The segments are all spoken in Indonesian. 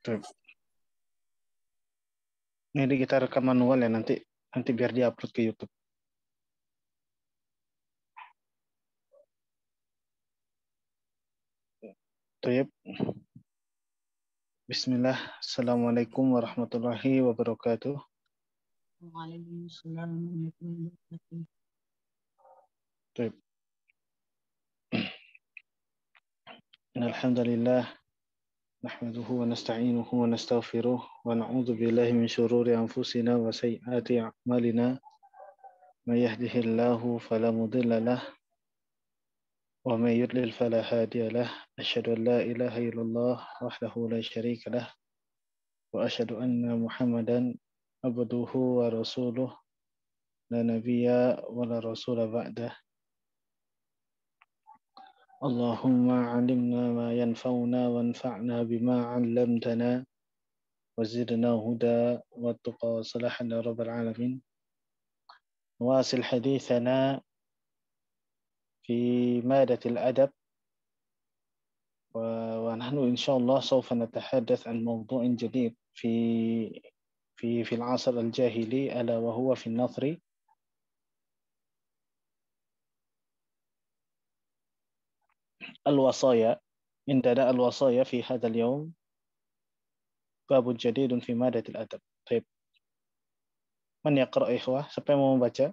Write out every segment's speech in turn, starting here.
Tuh. Ini kita rekam manual ya nanti nanti biar dia upload ke YouTube. Tayyib. Bismillah. Assalamualaikum warahmatullahi wabarakatuh. Waalaikumsalam warahmatullahi wabarakatuh. Alhamdulillah. نحمده ونستعينه ونستغفره ونعوذ بالله من شرور أنفسنا وسيئات أعمالنا من يهده الله فلا مضل له ومن يضلل فلا هادي له أشهد أن لا إله إلا الله وحده لا شريك له وأشهد أن محمدا عبده ورسوله لا نبي ولا رسول بعده اللهم علمنا ما ينفعنا وانفعنا بما علمتنا وزدنا هدى والتقى والصلاح يا رب العالمين نواصل حديثنا في مادة الأدب ونحن إن شاء الله سوف نتحدث عن موضوع جديد في في في العصر الجاهلي ألا وهو في النظر الوصايا عندنا الوصايا في هذا اليوم باب جديد في مادة الأدب طيب من يقرأ إخوة siapa yang mau membaca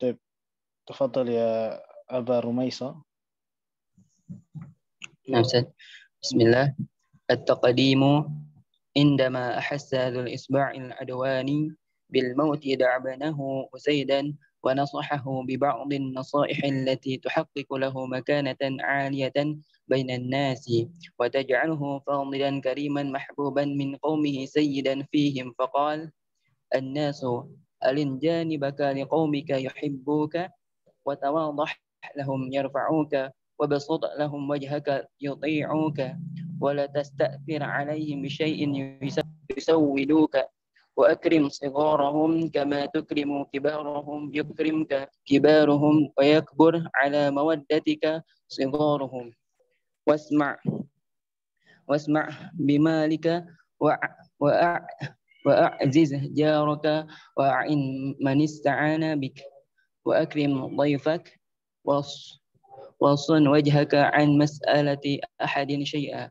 طيب تفضل يا أبا رميصة نعم بسم الله التقديم عندما أحس ذو الإصبع العدواني بالموت دعبنه أسيدا ونصحه ببعض النصائح التي تحقق له مكانة عالية بين الناس وتجعله فاضلا كريما محبوبا من قومه سيدا فيهم فقال الناس ألن جانبك لقومك يحبوك وتواضح لهم يرفعوك وبسط لهم وجهك يطيعوك ولا تستأثر عليهم بشيء يسودوك وأكرم صغارهم كما تكرم كبارهم يكرمك كبارهم ويكبر على مودتك صغارهم واسمع واسمع بمالك وأعزز جارك وأعن من استعان بك وأكرم ضيفك وصن وجهك عن مسألة أحد شيئا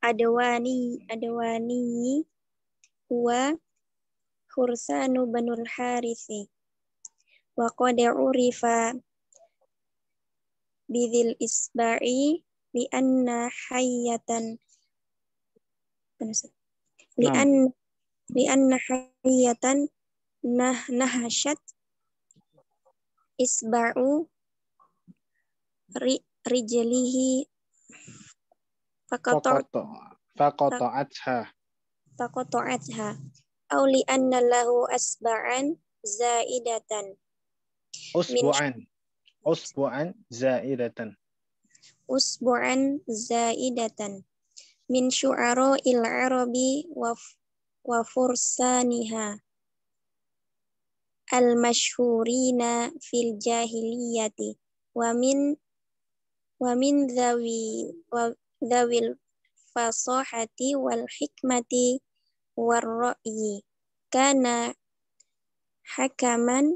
Adawani Adawani huwa Khursanu banul Harithi wa qad urifa bidil isba'i li anna hayyatan li nah. anna li anna hayyatan nah nahashat isba'u ri, rijalihi Fakoto. Fakoto atha. Fakoto atha. Au li anna lahu asba'an zaidatan. Usbu'an. Usbu'an zaidatan. Usbu'an zaidatan. Min syu'ara il arabi wa, wa fursaniha. Al-mashhurina fil jahiliyati. Wa min wa min zawi wa dawil fasahati wal hikmati war ra'yi kana hakaman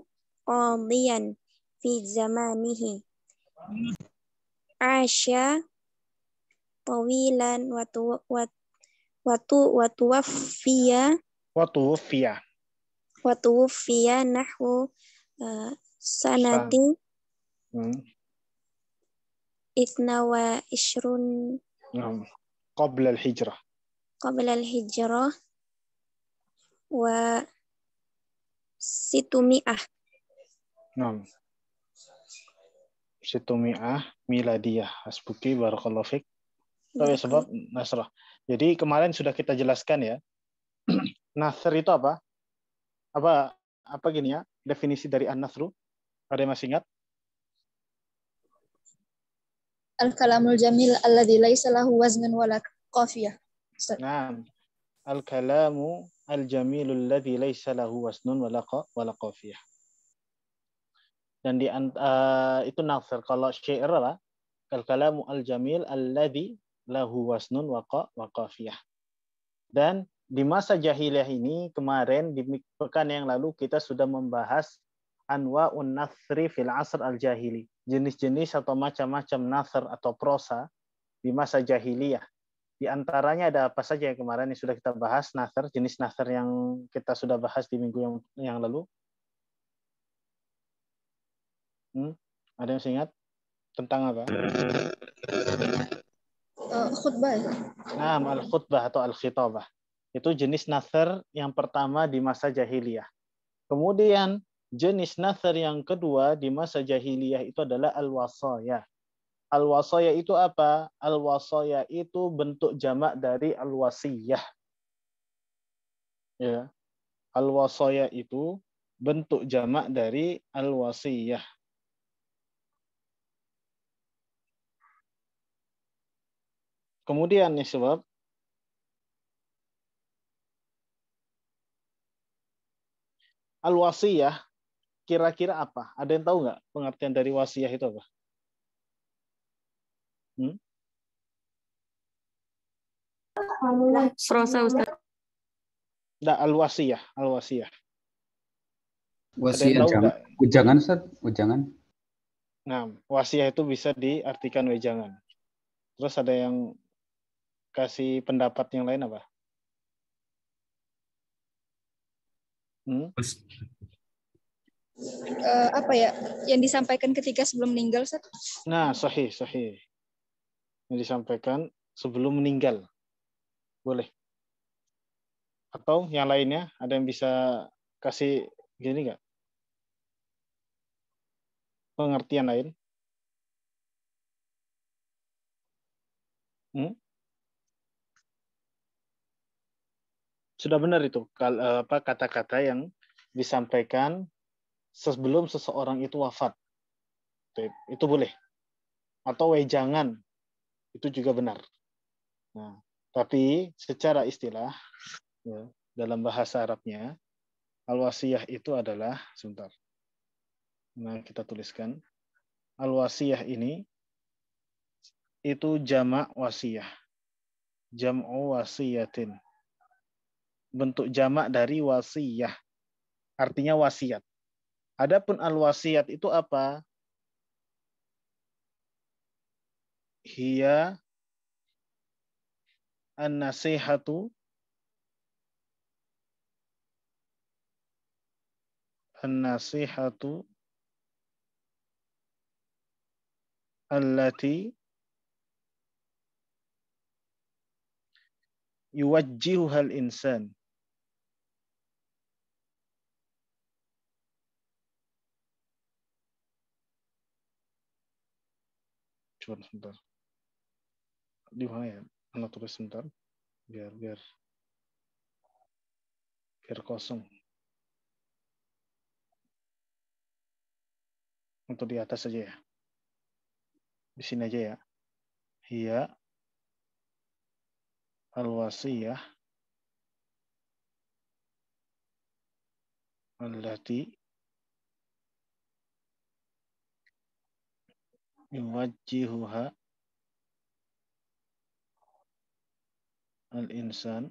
qadiyan fi zamanihi asya tawilan watu watu watu wafiya watu wafiya watu wafiya nahwu uh, sanati hmm. itna wa ishrun نعم قبل الهجرة قبل الهجرة و ستمائة نعم ستمائة miladiyah. Asbuki barakallahu fik. ya, sebab nasrah. Jadi kemarin sudah kita jelaskan ya. Nasr itu apa? Apa apa gini ya? Definisi dari an-nasru? Ada yang masih ingat? al-kalamul jamil alladhi laisa lahu waznun wala qafiyah. Naam. Al-kalamu al-jamil alladhi laisa lahu waznun wala wala qafiyah. Dan di uh, itu nafsir kalau syair lah al-kalamu al-jamil alladhi lahu wasnun wa wa qafiyah. Dan di masa jahiliyah ini kemarin di pekan yang lalu kita sudah membahas anwa'un nasri fil asr al-jahili jenis-jenis atau macam-macam nasr atau prosa di masa jahiliyah. Di antaranya ada apa saja yang kemarin yang sudah kita bahas, nasr, jenis nasr yang kita sudah bahas di minggu yang, yang lalu. Hmm? Ada yang ingat? Tentang apa? Eh, khutbah. Nah, al-khutbah atau al-khitabah. Itu jenis nasr yang pertama di masa jahiliyah. Kemudian Jenis nazar yang kedua di masa jahiliyah itu adalah al-wasaya. Al-wasaya itu apa? Al-wasaya itu bentuk jamak dari al-wasiyah. Ya. Al-wasaya itu bentuk jamak dari al-wasiyah. Kemudian nih sebab al-wasiyah kira-kira apa? Ada yang tahu nggak pengertian dari wasiah itu apa? Hmm? Nah, al-wasiyah, al-wasiyah. Wasiah jangan, Wejangan, Ustaz, Wejangan. Nah, wasiah itu bisa diartikan wejangan. Terus ada yang kasih pendapat yang lain apa? Hmm? uh, apa ya yang disampaikan ketika sebelum meninggal Ustaz? Nah, sahih, sahih. Yang disampaikan sebelum meninggal. Boleh. Atau yang lainnya ada yang bisa kasih gini nggak? Pengertian lain? Hmm? Sudah benar itu eh, kata-kata yang disampaikan sebelum seseorang itu wafat. Itu boleh. Atau wejangan. Itu juga benar. Nah, tapi secara istilah ya, dalam bahasa Arabnya al-wasiyah itu adalah sebentar. Nah, kita tuliskan al-wasiyah ini itu jamak wasiyah. Jam'u wasiyatin. Bentuk jamak dari wasiyah. Artinya wasiat. Adapun al-wasiat itu apa? Hiya an-nasihatu an-nasihatu allati yuwajjihuha al-insan coba sebentar di mana ya anak tulis sebentar biar biar biar kosong untuk di atas aja ya di sini aja ya iya ya allati يوجهها الإنسان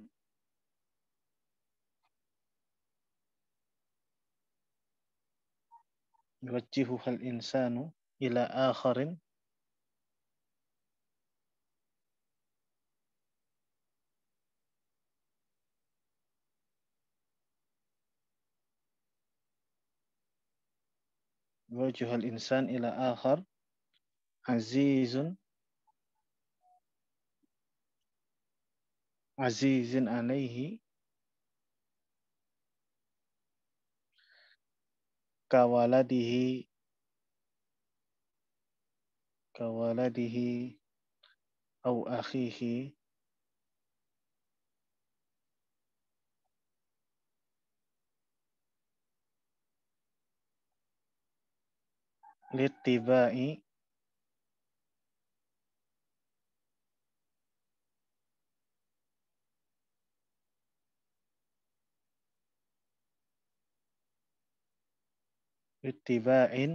يوجهها الإنسان إلى آخر يوجه الإنسان إلى آخر azizun azizin alaihi kawaladihi kawaladihi au akhihi littibai ittiba'in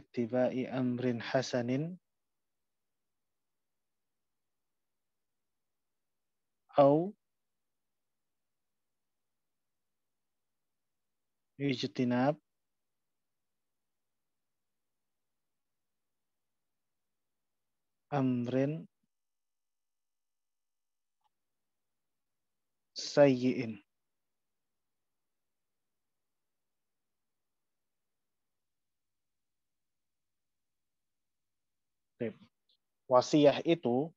ittiba'i amrin hasanin au ijtinab amrin sayyi'in Wasiyah itu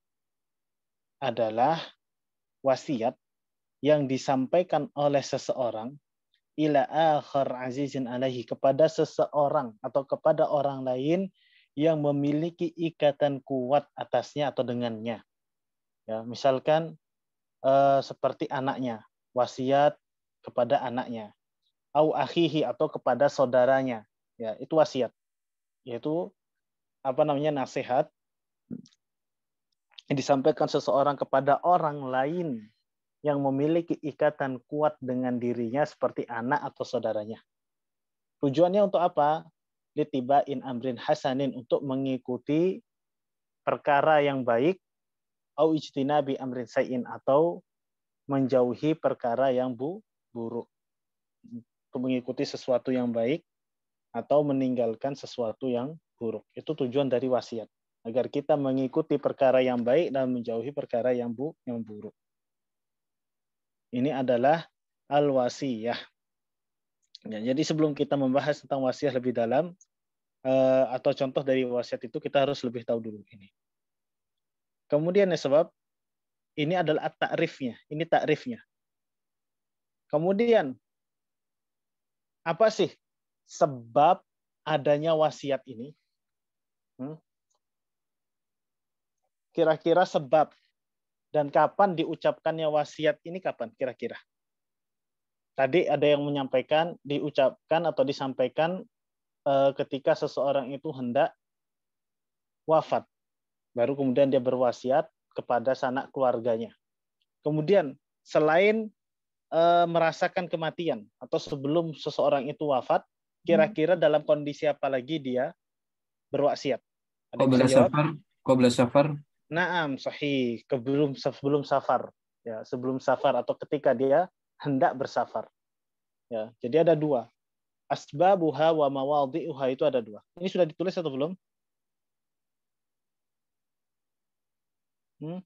adalah wasiat yang disampaikan oleh seseorang ila akhir azizin alaihi kepada seseorang atau kepada orang lain yang memiliki ikatan kuat atasnya atau dengannya. Ya, misalkan eh, seperti anaknya, wasiat kepada anaknya, au akhihi atau kepada saudaranya. Ya, itu wasiat. Yaitu apa namanya nasihat disampaikan seseorang kepada orang lain yang memiliki ikatan kuat dengan dirinya seperti anak atau saudaranya. Tujuannya untuk apa? ditibain amrin hasanin untuk mengikuti perkara yang baik au ijtinabi amrin sayin atau menjauhi perkara yang bu, buruk. Untuk mengikuti sesuatu yang baik atau meninggalkan sesuatu yang buruk. Itu tujuan dari wasiat agar kita mengikuti perkara yang baik dan menjauhi perkara yang bu yang buruk. Ini adalah al-wasiyah. Ya, jadi sebelum kita membahas tentang wasiat lebih dalam eh, atau contoh dari wasiat itu kita harus lebih tahu dulu ini. Kemudian ya sebab ini adalah takrifnya, ini takrifnya. Kemudian apa sih sebab adanya wasiat ini? Hmm? Kira-kira sebab dan kapan diucapkannya wasiat ini kapan kira-kira? Tadi ada yang menyampaikan diucapkan atau disampaikan eh, ketika seseorang itu hendak wafat. Baru kemudian dia berwasiat kepada sanak keluarganya. Kemudian selain eh, merasakan kematian atau sebelum seseorang itu wafat, kira-kira dalam kondisi apa lagi dia berwasiat? Ada belas safar, belas safar, Naam sahih sebelum sebelum safar ya sebelum safar atau ketika dia hendak bersafar ya jadi ada dua asbabuha wa mawadhi'uha itu ada dua ini sudah ditulis atau belum hmm?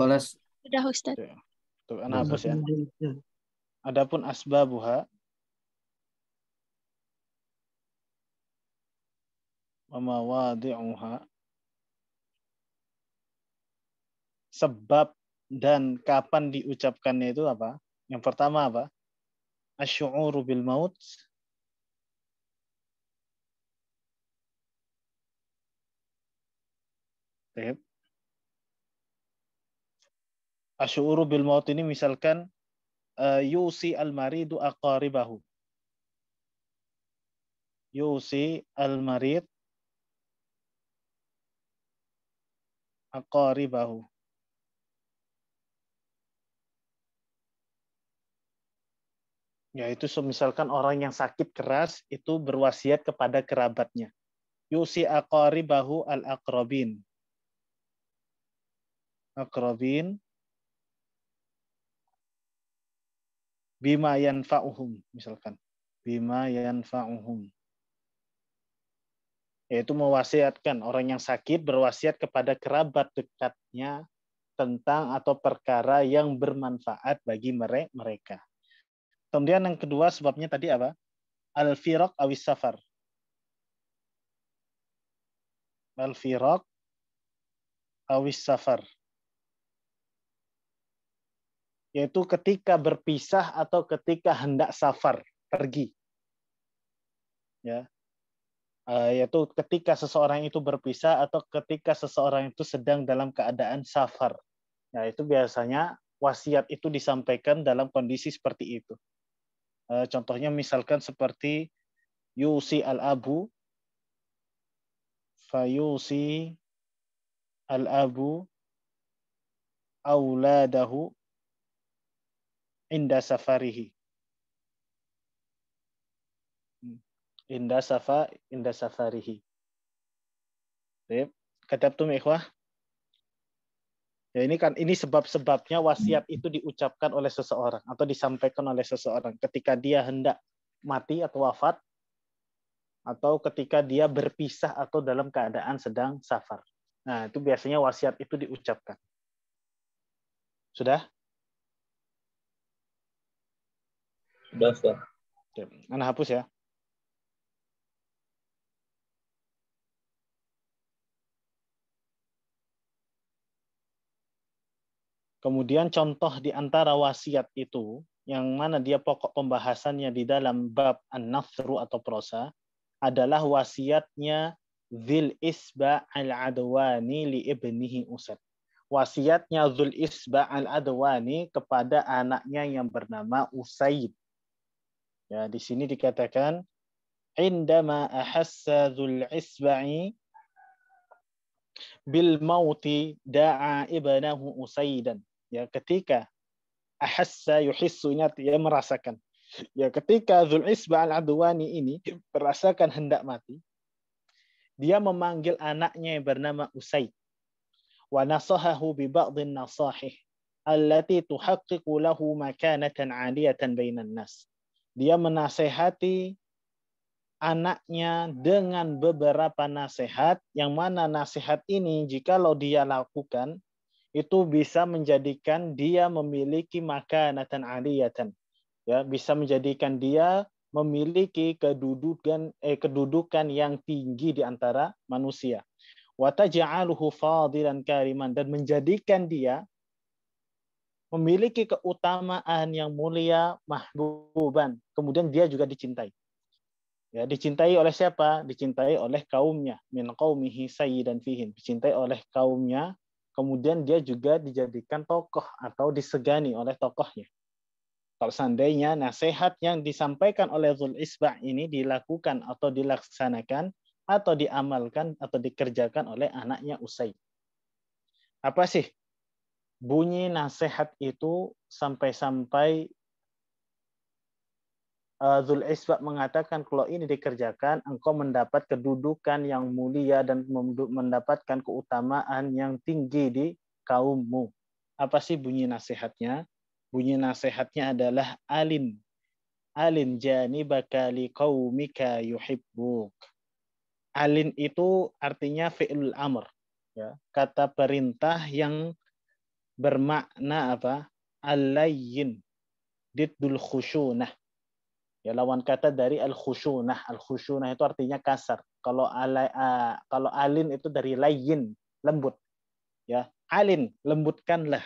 Kolas. Sudah Ustaz. Ya. Tuh, anak hapus ya. Adapun asbabuha wa mawadhi'uha sebab dan kapan diucapkannya itu apa? Yang pertama apa? Asy'uru bil maut. Asy'uru bil maut ini misalkan eh, yusi al maridu aqaribahu. Yusi al marid aqaribahu. ya yaitu misalkan orang yang sakit keras itu berwasiat kepada kerabatnya. Yusi aqaribahu al akrobin. Akrobin bima yanfa'uhum misalkan. Bima yanfa'uhum. Yaitu mewasiatkan orang yang sakit berwasiat kepada kerabat dekatnya tentang atau perkara yang bermanfaat bagi mereka Kemudian yang kedua sebabnya tadi apa? Al-firaq awis safar. Al-firaq awis safar. Yaitu ketika berpisah atau ketika hendak safar, pergi. Ya. Eh, yaitu ketika seseorang itu berpisah atau ketika seseorang itu sedang dalam keadaan safar. Nah, itu biasanya wasiat itu disampaikan dalam kondisi seperti itu. Eh, contohnya misalkan seperti yusi al-abu, fayusi al-abu auladahu inda safarihi. Hmm. Inda safa, inda safarihi. Baik. Katabtum ikhwah? Ya ini kan ini sebab-sebabnya wasiat hmm. itu diucapkan oleh seseorang atau disampaikan oleh seseorang ketika dia hendak mati atau wafat atau ketika dia berpisah atau dalam keadaan sedang safar. Nah, itu biasanya wasiat itu diucapkan. Sudah? Sudah, Ustaz. Oke, Anda hapus ya. Kemudian contoh di antara wasiat itu, yang mana dia pokok pembahasannya di dalam bab an-nathru atau prosa, adalah wasiatnya Zil Isba al-Adwani li ibnihi Usad. Wasiatnya Zul Isba al-Adwani kepada anaknya yang bernama Usaid. Ya, di sini dikatakan indama ahassa Zul Isba'i bil mauti da'a ibnahu Usaidan ya ketika ahassa yuhissu ini ya merasakan ya ketika Zul Isba al Adwani ini merasakan hendak mati dia memanggil anaknya yang bernama Usaid wa nasahahu bi ba'dhin nasahih allati tuhaqqiqu lahu makanatan 'aliyatan bainan nas dia menasehati anaknya dengan beberapa nasihat yang mana nasihat ini jika lo dia lakukan itu bisa menjadikan dia memiliki makanatan aliyatan ya bisa menjadikan dia memiliki kedudukan eh, kedudukan yang tinggi di antara manusia wa taj'aluhu fadilan kariman dan menjadikan dia memiliki keutamaan yang mulia mahbuban kemudian dia juga dicintai ya dicintai oleh siapa dicintai oleh kaumnya min qaumihi sayyidan fihin. dicintai oleh kaumnya kemudian dia juga dijadikan tokoh atau disegani oleh tokohnya. Kalau seandainya nasihat yang disampaikan oleh Zul Isbah ini dilakukan atau dilaksanakan atau diamalkan atau dikerjakan oleh anaknya Usai. Apa sih bunyi nasihat itu sampai-sampai Eh, Zul Isba mengatakan kalau ini dikerjakan engkau mendapat kedudukan yang mulia dan mendapatkan keutamaan yang tinggi di kaummu. Apa sih bunyi nasihatnya? Bunyi nasihatnya adalah alin alin jani bakali qaumika yuhibbuk. Alin itu artinya fi'lul amr, ya. Kata perintah yang bermakna apa? Alayin diddul khusyunah Ya lawan kata dari al-khusyunah. Al-khusyunah itu artinya kasar. Kalau ala, uh, kalau alin itu dari lain lembut. Ya, alin, lembutkanlah.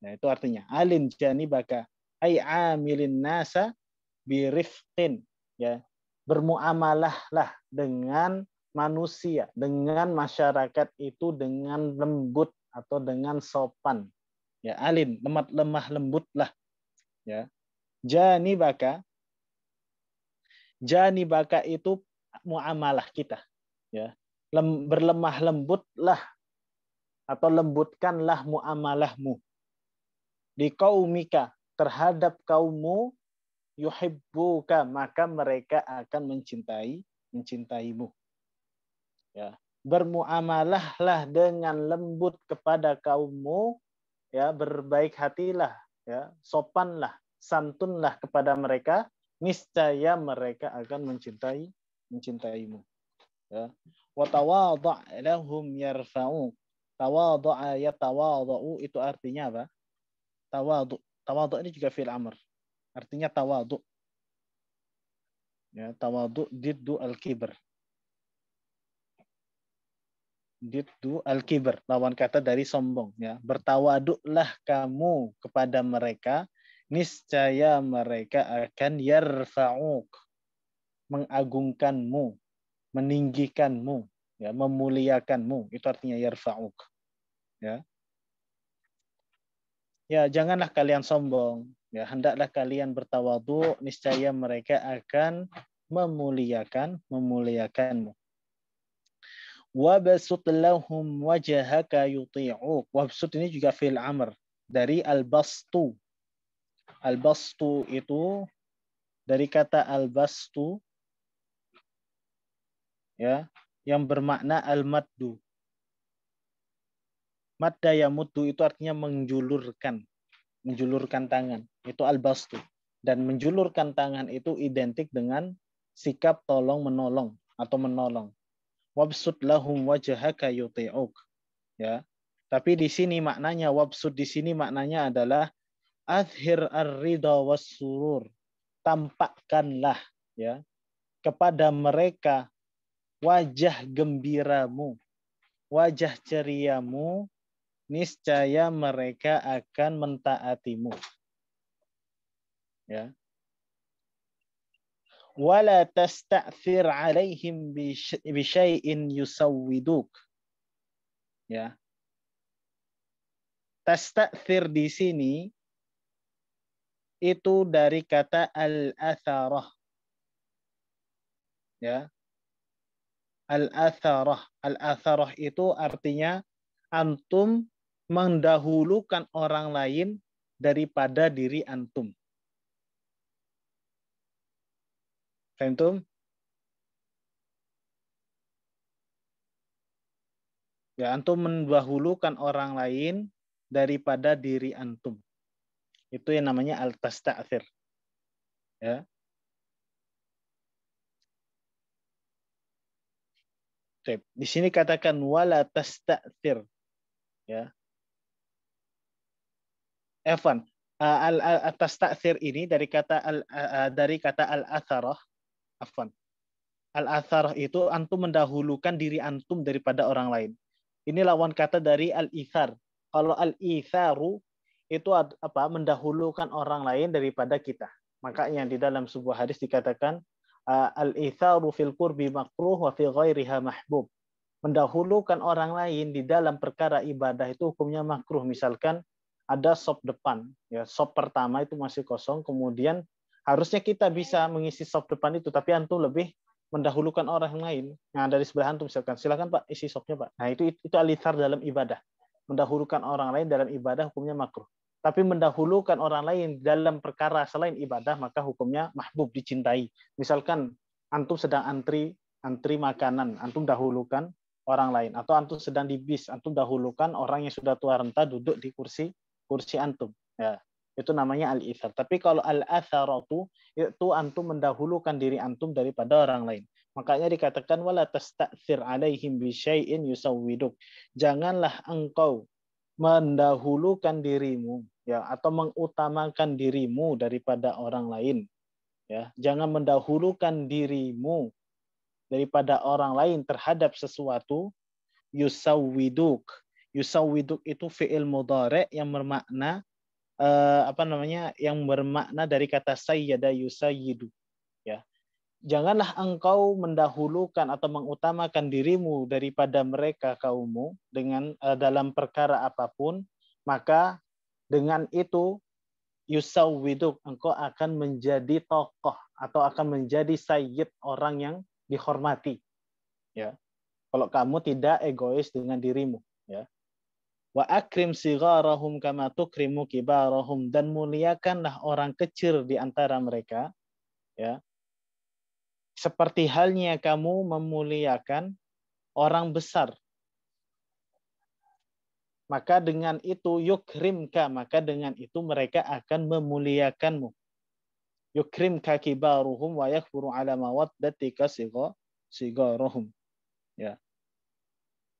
Nah, itu artinya alin baka ay amilin nasa birifqin ya bermuamalahlah dengan manusia, dengan masyarakat itu dengan lembut atau dengan sopan. Ya, alin, lemah lemah lembutlah. Ya. Jani baka Jani baka itu muamalah kita. Ya. Lem, berlemah lembutlah atau lembutkanlah muamalahmu di kaumika terhadap kaummu yuhibbuka maka mereka akan mencintai mencintaimu. Ya, bermuamalahlah dengan lembut kepada kaummu ya berbaik hatilah ya sopanlah santunlah kepada mereka niscaya mereka akan mencintai mencintaimu. Ya. Wa tawadha' lahum yarfa'u. Tawadha'a yatawadha'u itu artinya apa? Tawadhu. Tawadhu ini juga fi'il amr. Artinya tawadhu. Ya, tawadhu diddu al-kibr. Diddu al-kibr, lawan kata dari sombong ya. Bertawaduklah kamu kepada mereka niscaya mereka akan yarfa'uk mengagungkanmu meninggikanmu ya memuliakanmu itu artinya yarfa'uk ya ya janganlah kalian sombong ya hendaklah kalian bertawadhu niscaya mereka akan memuliakan memuliakanmu wabsut lahum wajhaka yuti'uk wabsut ini juga fil amr dari al-bastu Al-bastu itu dari kata al-bastu ya, yang bermakna al-maddu. Madda muddu itu artinya menjulurkan, menjulurkan tangan. Itu al-bastu. Dan menjulurkan tangan itu identik dengan sikap tolong menolong atau menolong. Wabsud lahum wajhaka yuti'uk. Ya. Tapi di sini maknanya wabsud di sini maknanya adalah azhir ar-ridha was-surur tampakkanlah ya kepada mereka wajah gembiramu wajah ceriamu niscaya mereka akan mentaatimu ya wala tasta'thir alaihim syai'in yusawwiduk ya tasta'thir di sini itu dari kata al-atharah. Ya. Al-atharah. Al-atharah itu artinya antum mendahulukan orang lain daripada diri antum. Antum? Ya, antum mendahulukan orang lain daripada diri antum. Itu yang namanya al-tasta'thir. Ya. Di sini katakan wala tasta'thir. Ya. Evan, al, atas takfir ini dari kata al dari kata al-atharah. Evan Al-atharah itu antum mendahulukan diri antum daripada orang lain. Ini lawan kata dari al-ithar. Kalau al-itharu itu apa mendahulukan orang lain daripada kita. Makanya di dalam sebuah hadis dikatakan al-itharu fil qurbi makruh wa fi ghairiha mahbub. Mendahulukan orang lain di dalam perkara ibadah itu hukumnya makruh. Misalkan ada sop depan, ya sop pertama itu masih kosong, kemudian harusnya kita bisa mengisi sop depan itu, tapi antum lebih mendahulukan orang lain. Nah, dari sebelah antum misalkan, silakan Pak isi sopnya Pak. Nah, itu itu alithar dalam ibadah. Mendahulukan orang lain dalam ibadah hukumnya makruh tapi mendahulukan orang lain dalam perkara selain ibadah maka hukumnya mahbub dicintai. Misalkan antum sedang antri antri makanan, antum dahulukan orang lain atau antum sedang di bis, antum dahulukan orang yang sudah tua renta duduk di kursi kursi antum. Ya, itu namanya al ithar. Tapi kalau al atharatu itu antum mendahulukan diri antum daripada orang lain. Makanya dikatakan wala tastathir alaihim bi syai'in yusawwiduk. Janganlah engkau mendahulukan dirimu ya atau mengutamakan dirimu daripada orang lain ya jangan mendahulukan dirimu daripada orang lain terhadap sesuatu yusawiduk yusawiduk itu fi'il mudhari yang bermakna eh, apa namanya yang bermakna dari kata sayyada yusayiduk janganlah engkau mendahulukan atau mengutamakan dirimu daripada mereka kaummu dengan uh, dalam perkara apapun maka dengan itu yusawwiduk engkau akan menjadi tokoh atau akan menjadi sayyid orang yang dihormati ya kalau kamu tidak egois dengan dirimu ya wa akrim sigharahum kama tukrimu kibarahum dan muliakanlah orang kecil di antara mereka ya seperti halnya kamu memuliakan orang besar. Maka dengan itu yukrimka, maka dengan itu mereka akan memuliakanmu. Yukrimka kibaruhum wa yakfuru ala mawaddatika sigaruhum. Ya.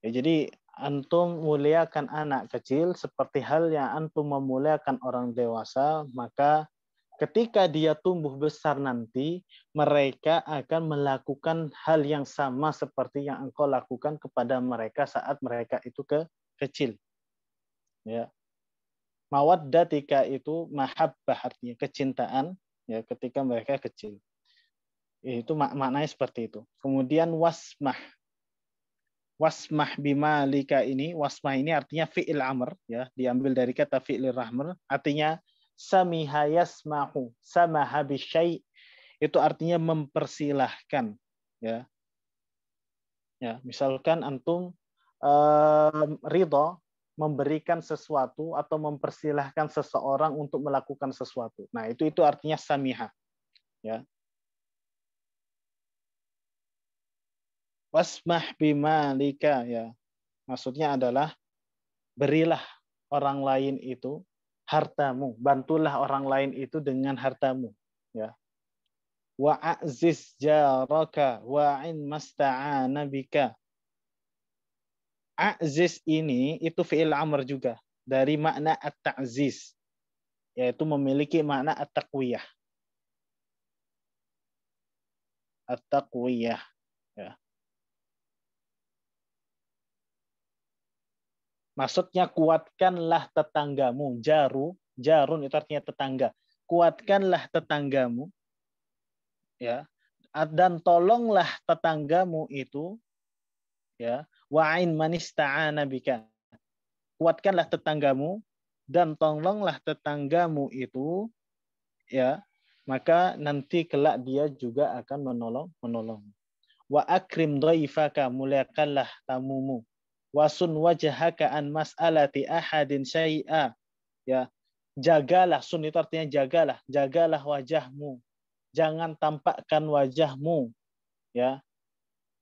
ya. Jadi antum muliakan anak kecil seperti halnya antum memuliakan orang dewasa, maka ketika dia tumbuh besar nanti, mereka akan melakukan hal yang sama seperti yang engkau lakukan kepada mereka saat mereka itu ke kecil. Ya. Mawaddatika itu mahabbah artinya kecintaan ya ketika mereka kecil. Itu mak maknanya seperti itu. Kemudian wasmah. Wasmah bimalika ini, wasmah ini artinya fi'il amr ya, diambil dari kata fi'il rahmer, artinya samiha yasmahu samaha bisyai itu artinya mempersilahkan ya ya misalkan antum um, ridho memberikan sesuatu atau mempersilahkan seseorang untuk melakukan sesuatu nah itu itu artinya samiha ya wasmah bimalika ya maksudnya adalah berilah orang lain itu hartamu, bantulah orang lain itu dengan hartamu, ya. Wa aziz jaraka wa in masta'ana bika. Aziz ini itu fi'il amr juga dari makna at-ta'ziz yaitu memiliki makna at-taqwiyah. At-taqwiyah, ya. Maksudnya kuatkanlah tetanggamu. Jaru, jarun itu artinya tetangga. Kuatkanlah tetanggamu. Ya. Dan tolonglah tetanggamu itu ya. Wa'in manista'ana bika. Kuatkanlah tetanggamu dan tolonglah tetanggamu itu ya. Maka nanti kelak dia juga akan menolong menolong. Wa akrim dhaifaka muliakanlah tamumu wasun wajhaka an mas'alati ahadin syai'a ya jagalah sun itu artinya jagalah jagalah wajahmu jangan tampakkan wajahmu ya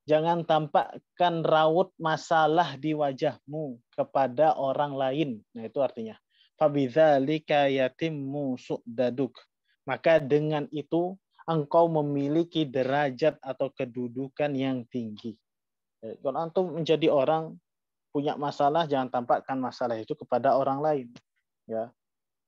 jangan tampakkan raut masalah di wajahmu kepada orang lain nah itu artinya fabidzalika yatimmu su'daduk maka dengan itu engkau memiliki derajat atau kedudukan yang tinggi. Eh, kalau antum menjadi orang punya masalah jangan tampakkan masalah itu kepada orang lain ya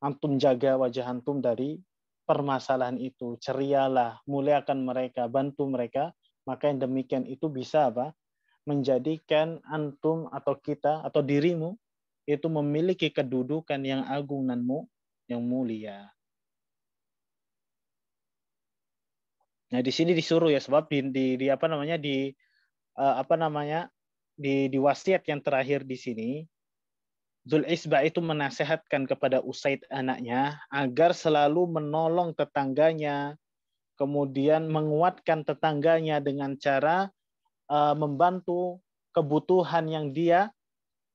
antum jaga wajah antum dari permasalahan itu cerialah muliakan mereka bantu mereka maka yang demikian itu bisa apa menjadikan antum atau kita atau dirimu itu memiliki kedudukan yang agung dan yang mulia nah di sini disuruh ya sebab di, di, di apa namanya di eh, apa namanya di, di wasiat yang terakhir di sini, Zul Isba itu menasehatkan kepada Usaid anaknya agar selalu menolong tetangganya, kemudian menguatkan tetangganya dengan cara uh, membantu kebutuhan yang dia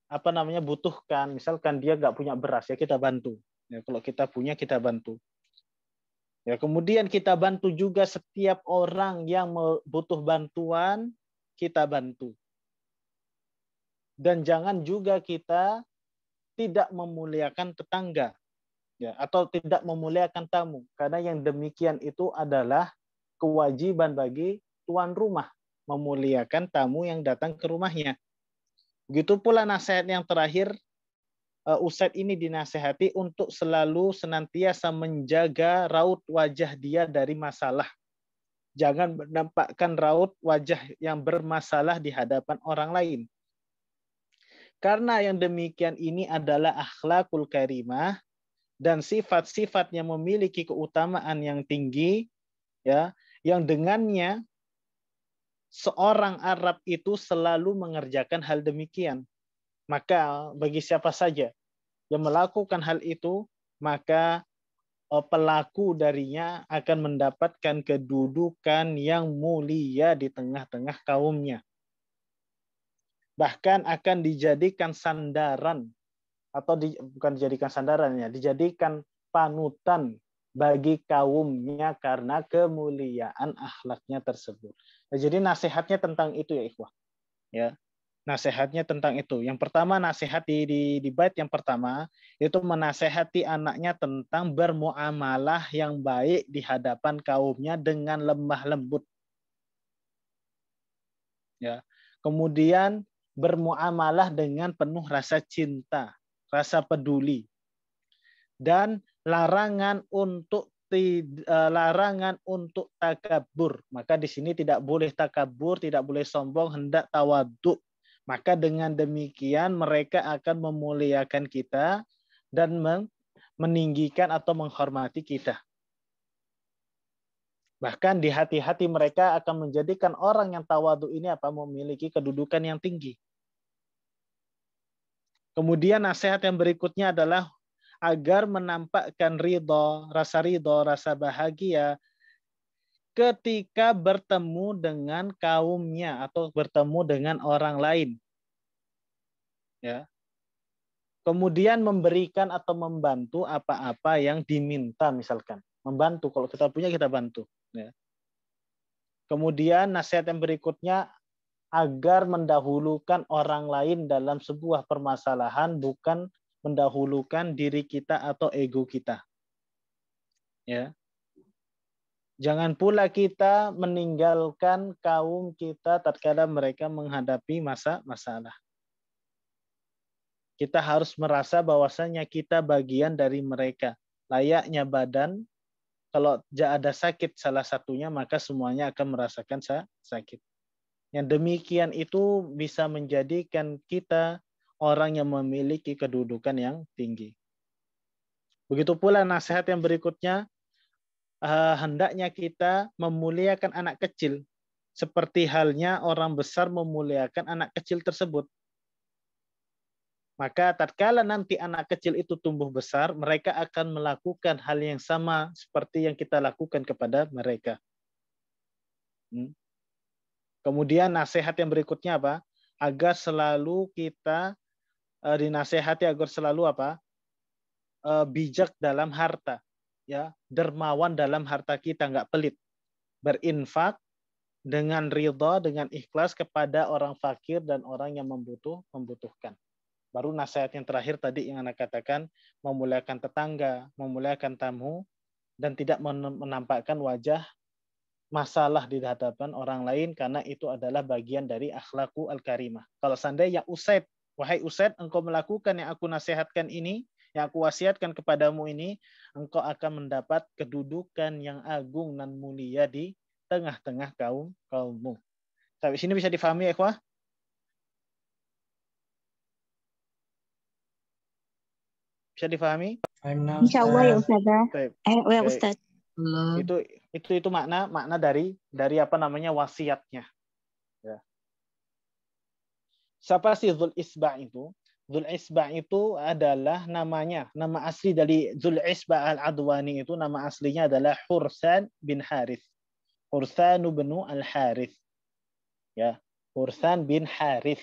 apa namanya butuhkan. Misalkan dia nggak punya beras ya kita bantu. Ya, kalau kita punya kita bantu. Ya, kemudian kita bantu juga setiap orang yang butuh bantuan, kita bantu. Dan jangan juga kita tidak memuliakan tetangga ya atau tidak memuliakan tamu karena yang demikian itu adalah kewajiban bagi tuan rumah memuliakan tamu yang datang ke rumahnya. Begitu pula nasihat yang terakhir eh, Ustadz ini dinasehati untuk selalu senantiasa menjaga raut wajah dia dari masalah. Jangan menampakkan raut wajah yang bermasalah di hadapan orang lain. Karena yang demikian ini adalah akhlakul karimah dan sifat sifatnya memiliki keutamaan yang tinggi ya, yang dengannya seorang Arab itu selalu mengerjakan hal demikian. Maka bagi siapa saja yang melakukan hal itu, maka eh, pelaku darinya akan mendapatkan kedudukan yang mulia di tengah-tengah kaumnya bahkan akan dijadikan sandaran atau di, bukan dijadikan sandarannya dijadikan panutan bagi kaumnya karena kemuliaan akhlaknya tersebut. Nah, jadi nasihatnya tentang itu ya ikhwah. Ya. Nasihatnya tentang itu. Yang pertama nasihat di, di, di bait yang pertama itu menasehati anaknya tentang bermuamalah yang baik di hadapan kaumnya dengan lemah lembut. Ya. Kemudian bermuamalah dengan penuh rasa cinta, rasa peduli. Dan larangan untuk eh, larangan untuk takabur. Maka di sini tidak boleh takabur, tidak boleh sombong, hendak tawaduk. Maka dengan demikian mereka akan memuliakan kita dan meninggikan atau menghormati kita. Bahkan di hati-hati mereka akan menjadikan orang yang tawadu ini apa memiliki kedudukan yang tinggi. Kemudian nasihat yang berikutnya adalah agar menampakkan ridho, rasa ridho, rasa bahagia ketika bertemu dengan kaumnya atau bertemu dengan orang lain. Ya. Kemudian memberikan atau membantu apa-apa yang diminta misalkan. Membantu kalau kita punya kita bantu, ya. Kemudian nasihat yang berikutnya agar mendahulukan orang lain dalam sebuah permasalahan bukan mendahulukan diri kita atau ego kita. Ya. Jangan pula kita meninggalkan kaum kita tatkala mereka menghadapi masa masalah. Kita harus merasa bahwasanya kita bagian dari mereka. Layaknya badan, kalau ada sakit salah satunya, maka semuanya akan merasakan sakit. Yang demikian itu bisa menjadikan kita orang yang memiliki kedudukan yang tinggi. Begitu pula nasihat yang berikutnya, eh, hendaknya kita memuliakan anak kecil seperti halnya orang besar memuliakan anak kecil tersebut. Maka tatkala nanti anak kecil itu tumbuh besar, mereka akan melakukan hal yang sama seperti yang kita lakukan kepada mereka. Hmm. Kemudian nasihat yang berikutnya apa? Agar selalu kita uh, dinasehati agar selalu apa? Uh, bijak dalam harta, ya, dermawan dalam harta kita, nggak pelit. Berinfak dengan ridho, dengan ikhlas kepada orang fakir dan orang yang membutuh membutuhkan. Baru nasihat yang terakhir tadi yang anak katakan, memuliakan tetangga, memuliakan tamu, dan tidak menampakkan wajah masalah di hadapan orang lain karena itu adalah bagian dari akhlaku al-karimah. Kalau seandainya ya Usaid, wahai Usaid, engkau melakukan yang aku nasihatkan ini, yang aku wasiatkan kepadamu ini, engkau akan mendapat kedudukan yang agung dan mulia di tengah-tengah kaum kaummu. tapi sini bisa difahami ya, ikhwah? Bisa difahami? Insya Allah ya Ustazah. Ya. Eh, ya Ustaz. Itu itu itu makna makna dari dari apa namanya wasiatnya. Ya. Siapa sih Zul Isba itu? Zul Isba itu adalah namanya, nama asli dari Zul Isba al-Adwani itu nama aslinya adalah Hursan bin Harith. Hursan bin al-Harith. Ya, Hursan bin Harith.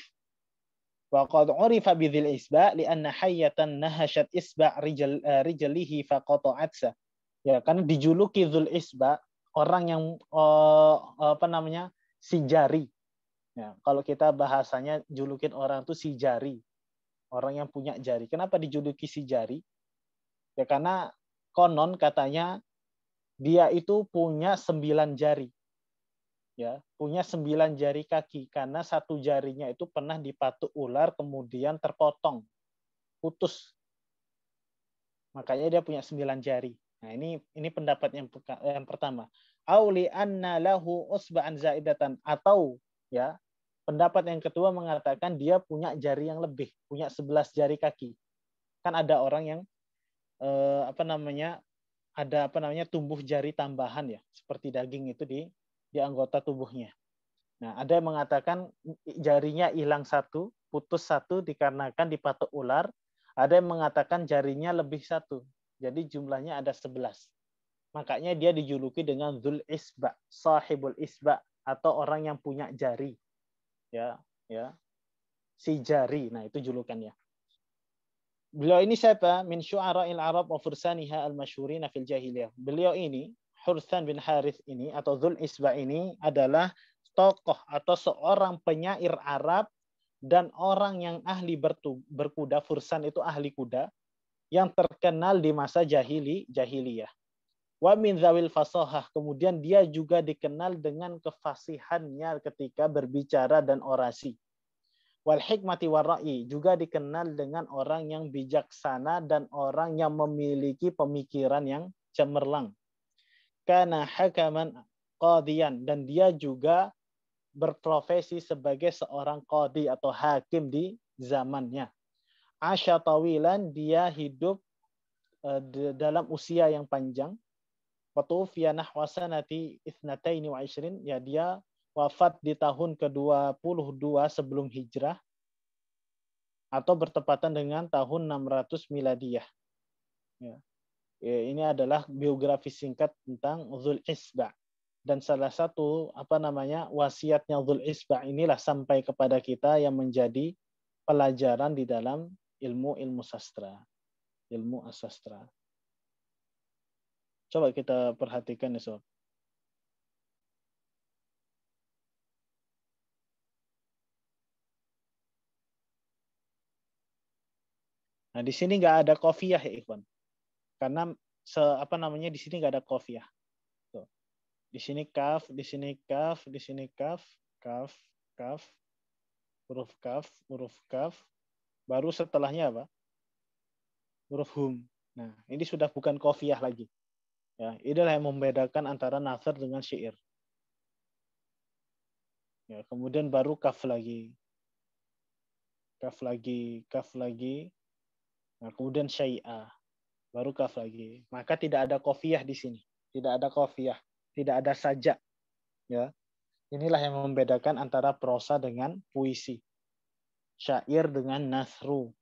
وقد عرف بذي الإسباء لأن حية نهشت إسباء رجل رجله فقطعته ya karena dijuluki Zul Isba orang yang eh, apa namanya si jari ya kalau kita bahasanya julukin orang itu si jari orang yang punya jari kenapa dijuluki si jari ya karena konon katanya dia itu punya sembilan jari ya punya sembilan jari kaki karena satu jarinya itu pernah dipatuk ular kemudian terpotong putus makanya dia punya sembilan jari Nah, ini ini pendapat yang, yang pertama. Auli anna lahu usba'an zaidatan atau ya, pendapat yang kedua mengatakan dia punya jari yang lebih, punya 11 jari kaki. Kan ada orang yang eh, apa namanya? ada apa namanya? tumbuh jari tambahan ya, seperti daging itu di di anggota tubuhnya. Nah, ada yang mengatakan jarinya hilang satu, putus satu dikarenakan dipatok ular. Ada yang mengatakan jarinya lebih satu jadi jumlahnya ada 11. Makanya dia dijuluki dengan Zul Isba, Sahibul Isba atau orang yang punya jari. Ya, ya. Si jari. Nah, itu julukannya. Beliau ini siapa? Min syu'ara'il Arab wa fursaniha al-masyhurina fil jahiliyah. Beliau ini Hursan bin Harith ini atau Zul Isba ini adalah tokoh atau seorang penyair Arab dan orang yang ahli berkuda. Fursan itu ahli kuda yang terkenal di masa jahili jahiliyah. Wa min zawil fasahah. Kemudian dia juga dikenal dengan kefasihannya ketika berbicara dan orasi. Wal hikmati warai juga dikenal dengan orang yang bijaksana dan orang yang memiliki pemikiran yang cemerlang. Karena hakaman qadiyan dan dia juga berprofesi sebagai seorang qadi atau hakim di zamannya asya tawilan dia hidup eh, dalam usia yang panjang. Watufiya nahwa sanati ini wa ishrin. Ya dia wafat di tahun ke-22 sebelum hijrah atau bertepatan dengan tahun 600 miladiyah. Ya. ya ini adalah biografi singkat tentang Zul Isba dan salah satu apa namanya wasiatnya Zul Isba inilah sampai kepada kita yang menjadi pelajaran di dalam ilmu ilmu sastra, ilmu asastra. Coba kita perhatikan nih ya, sob. Nah di sini nggak ada kofiah ya Ikhwan, karena se apa namanya di sini nggak ada kofiah. Tuh. Di sini kaf, di sini kaf, di sini kaf, kaf, kaf, huruf kaf, huruf kaf, Baru setelahnya apa? Huruf hum. Nah, ini sudah bukan kofiah lagi. Ya, inilah yang membedakan antara nazar dengan syair. Ya, kemudian baru kaf lagi. Kaf lagi, kaf lagi. Nah, kemudian syai'ah. Baru kaf lagi. Maka tidak ada kofiah di sini. Tidak ada kofiah. Tidak ada sajak. Ya. Inilah yang membedakan antara prosa dengan puisi syair dengan nasru.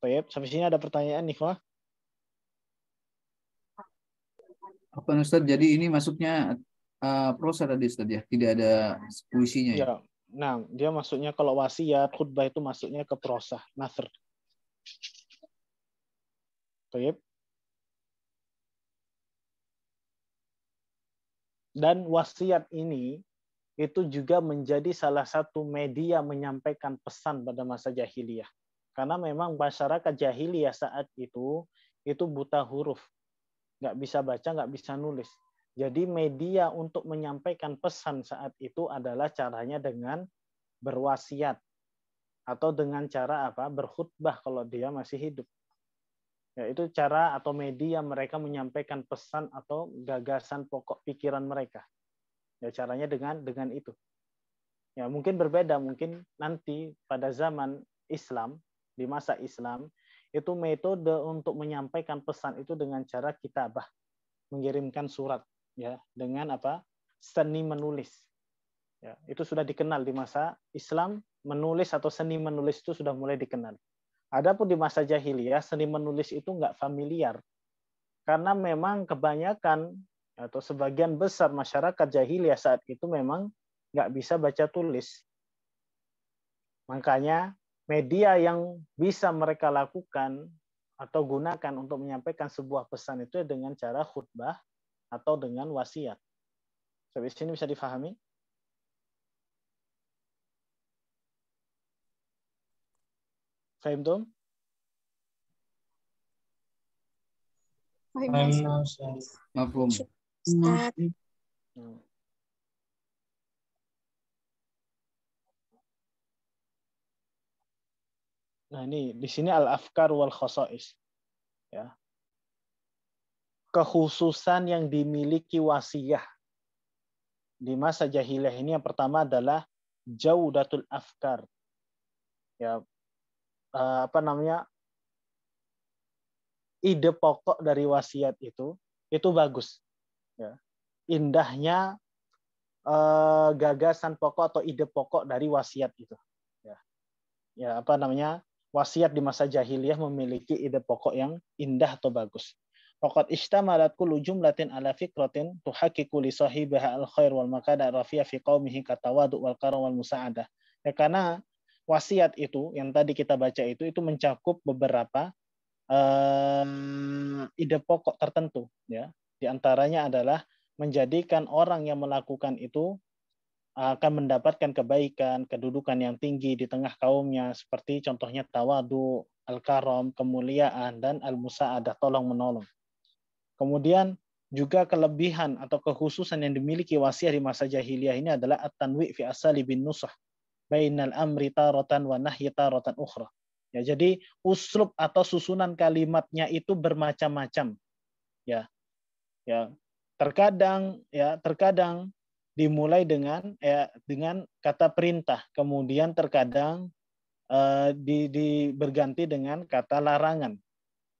Baik, sampai sini ada pertanyaan nih, Pak. Apa Ustaz? Jadi ini masuknya uh, eh, prosa tadi Ustaz ya, tidak ada puisinya ya. ya. Nah, dia masuknya kalau wasiat, khutbah itu masuknya ke prosa, nasr. Baik. Dan wasiat ini itu juga menjadi salah satu media menyampaikan pesan pada masa jahiliyah. Karena memang masyarakat jahiliyah saat itu itu buta huruf, nggak bisa baca, nggak bisa nulis. Jadi media untuk menyampaikan pesan saat itu adalah caranya dengan berwasiat atau dengan cara apa berkhutbah kalau dia masih hidup. Ya, itu cara atau media mereka menyampaikan pesan atau gagasan pokok pikiran mereka. Ya caranya dengan dengan itu. Ya mungkin berbeda mungkin nanti pada zaman Islam di masa Islam itu metode untuk menyampaikan pesan itu dengan cara kitabah mengirimkan surat ya dengan apa seni menulis ya itu sudah dikenal di masa Islam menulis atau seni menulis itu sudah mulai dikenal adapun di masa jahiliyah seni menulis itu nggak familiar karena memang kebanyakan atau sebagian besar masyarakat jahiliyah saat itu memang nggak bisa baca tulis. Makanya media yang bisa mereka lakukan atau gunakan untuk menyampaikan sebuah pesan itu dengan cara khutbah atau dengan wasiat. Sampai sini bisa difahami? Fahim Tom? Fahim. Ustaz. Nah ini di sini al afkar wal khosais, ya kekhususan yang dimiliki wasiyah di masa jahiliyah ini yang pertama adalah jaudatul afkar, ya eh, apa namanya ide pokok dari wasiat itu itu bagus ya, indahnya eh, gagasan pokok atau ide pokok dari wasiat itu. Ya. ya apa namanya wasiat di masa jahiliyah memiliki ide pokok yang indah atau bagus. Fakat ishtamalat kullu jumlatin ala fikratin tuhakiku li sahibaha al khair wal makada rafiya fi qaumihi katawadu wal karam wal musa'adah. Ya karena wasiat itu yang tadi kita baca itu itu mencakup beberapa um, ide pokok tertentu ya di antaranya adalah menjadikan orang yang melakukan itu akan mendapatkan kebaikan, kedudukan yang tinggi di tengah kaumnya, seperti contohnya tawadu, al-karam, kemuliaan, dan al-musa'adah, tolong menolong. Kemudian juga kelebihan atau kekhususan yang dimiliki wasiah di masa jahiliyah ini adalah at-tanwi fi asali bin nusah bainal amri tarotan wa nahyi tarotan ukhra. Ya, jadi uslub atau susunan kalimatnya itu bermacam-macam. Ya, ya terkadang ya terkadang dimulai dengan ya dengan kata perintah kemudian terkadang eh, di, di berganti dengan kata larangan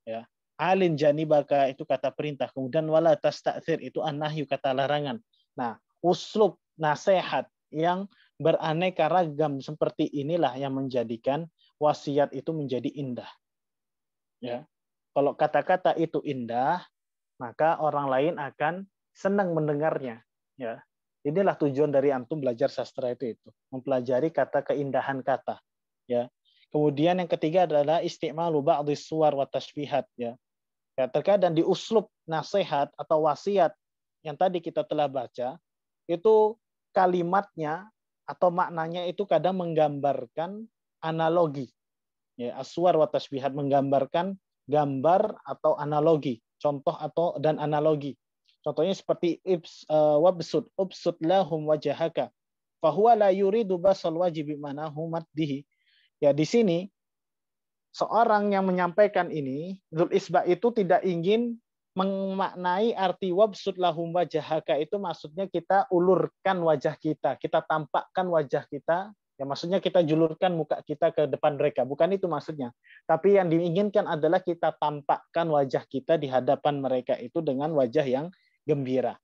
ya alin jani baka itu kata perintah kemudian wala tas takfir itu anahyu kata larangan nah uslub nasihat yang beraneka ragam seperti inilah yang menjadikan wasiat itu menjadi indah ya kalau kata-kata itu indah maka orang lain akan senang mendengarnya. Ya. Inilah tujuan dari antum belajar sastra itu itu, mempelajari kata keindahan kata. Ya. Kemudian yang ketiga adalah istimalu ba'dhi suwar wa tashbihat ya. ya. Terkadang di uslub nasihat atau wasiat yang tadi kita telah baca itu kalimatnya atau maknanya itu kadang menggambarkan analogi. Ya, aswar wa tashbihat menggambarkan gambar atau analogi contoh atau dan analogi. Contohnya seperti ibs uh, wabsud ubsud lahum wajahaka fahuwa la yuridu basal wajibi manahu maddihi. Ya di sini seorang yang menyampaikan ini Dhul isba itu tidak ingin memaknai arti wabsud lahum wajahaka itu maksudnya kita ulurkan wajah kita, kita tampakkan wajah kita Ya maksudnya kita julurkan muka kita ke depan mereka, bukan itu maksudnya. Tapi yang diinginkan adalah kita tampakkan wajah kita di hadapan mereka itu dengan wajah yang gembira.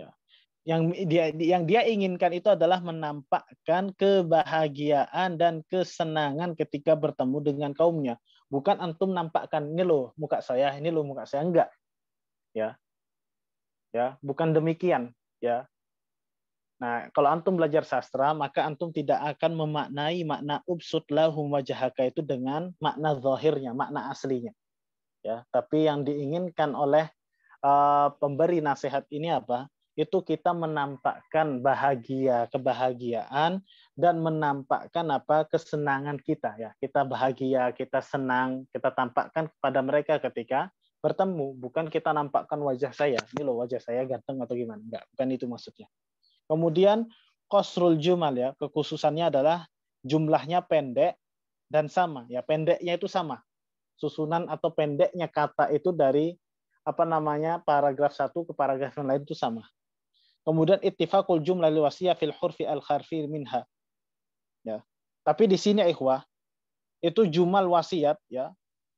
Ya. Yang dia yang dia inginkan itu adalah menampakkan kebahagiaan dan kesenangan ketika bertemu dengan kaumnya. Bukan antum nampakkan ini loh muka saya, ini loh muka saya enggak. Ya. Ya, bukan demikian, ya Nah, kalau antum belajar sastra, maka antum tidak akan memaknai makna ubsud lahum wajahaka itu dengan makna zahirnya, makna aslinya. Ya, tapi yang diinginkan oleh uh, pemberi nasihat ini apa? Itu kita menampakkan bahagia, kebahagiaan dan menampakkan apa? kesenangan kita ya. Kita bahagia, kita senang, kita tampakkan kepada mereka ketika bertemu, bukan kita nampakkan wajah saya. Ini loh wajah saya ganteng atau gimana? Enggak, bukan itu maksudnya. Kemudian kosrul jumal ya, kekhususannya adalah jumlahnya pendek dan sama ya, pendeknya itu sama. Susunan atau pendeknya kata itu dari apa namanya paragraf satu ke paragraf yang lain itu sama. Kemudian ittifaqul jumlah wasiyah fil hurfi al kharfi minha. Ya. Tapi di sini ikhwah itu jumal wasiat ya.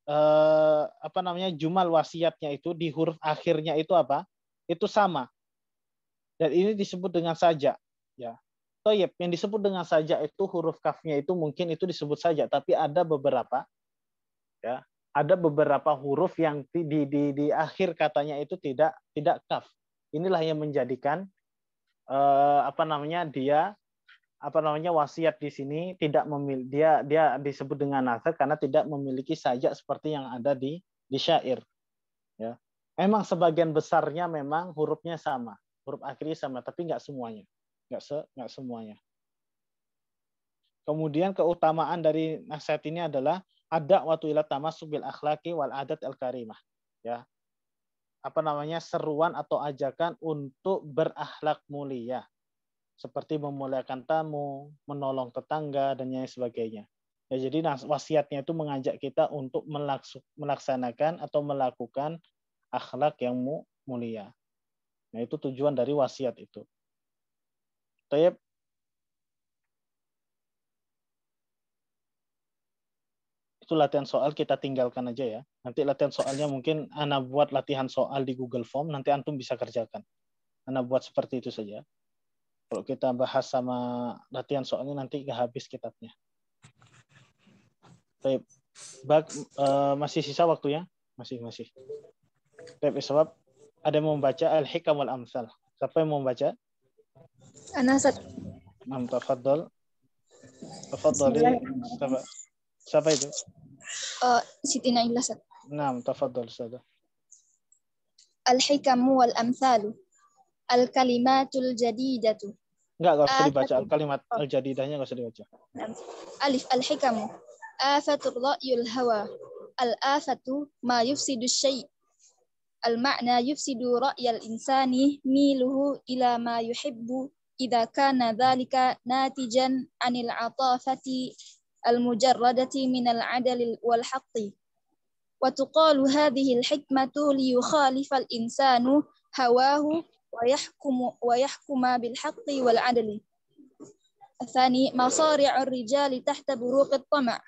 Eh, apa namanya jumal wasiatnya itu di huruf akhirnya itu apa? Itu sama dan ini disebut dengan saja. Ya. Toyib, yang disebut dengan saja itu huruf kafnya itu mungkin itu disebut saja, tapi ada beberapa ya, ada beberapa huruf yang di, di, di, di akhir katanya itu tidak tidak kaf. Inilah yang menjadikan eh, apa namanya dia apa namanya wasiat di sini tidak memiliki dia dia disebut dengan nazar karena tidak memiliki saja seperti yang ada di di syair. Ya. Emang sebagian besarnya memang hurufnya sama huruf akhirnya sama, tapi nggak semuanya, nggak se nggak semuanya. Kemudian keutamaan dari nasihat ini adalah ada waktu ilat tamasuk bil akhlaki wal adat al karimah. Ya. Apa namanya? seruan atau ajakan untuk berakhlak mulia seperti memuliakan tamu, menolong tetangga dan lain sebagainya. Ya, jadi wasiatnya itu mengajak kita untuk melaksanakan atau melakukan akhlak yang mulia. Nah, itu tujuan dari wasiat itu. Tayyip. Itu latihan soal kita tinggalkan aja ya. Nanti latihan soalnya mungkin Ana buat latihan soal di Google Form, nanti Antum bisa kerjakan. Ana buat seperti itu saja. Kalau kita bahas sama latihan soalnya nanti nggak habis kitabnya. Baik. Bak, uh, eh, masih sisa waktunya? Masih, masih. Taib, sebab ada membaca Al-Hikam wal Amsal. Siapa yang membaca? Anasat. Nam tafadhol. Tafaddal. Siapa? Siapa itu? Uh, Siti Naila Sat. Naam, tafaddal Ustaz. Al-Hikam wal Amsal. Al-kalimatul jadidatu. Enggak, enggak usah dibaca. Al-kalimat al-jadidahnya enggak usah dibaca. Alif al-hikamu. Afatul ra'yul hawa. Al-afatu ma yufsidu syai' المعنى يفسد رأي الإنسان ميله إلى ما يحب إذا كان ذلك ناتجا عن العطافة المجردة من العدل والحق وتقال هذه الحكمة ليخالف الإنسان هواه ويحكم, ويحكم بالحق والعدل الثاني مصارع الرجال تحت بروق الطمع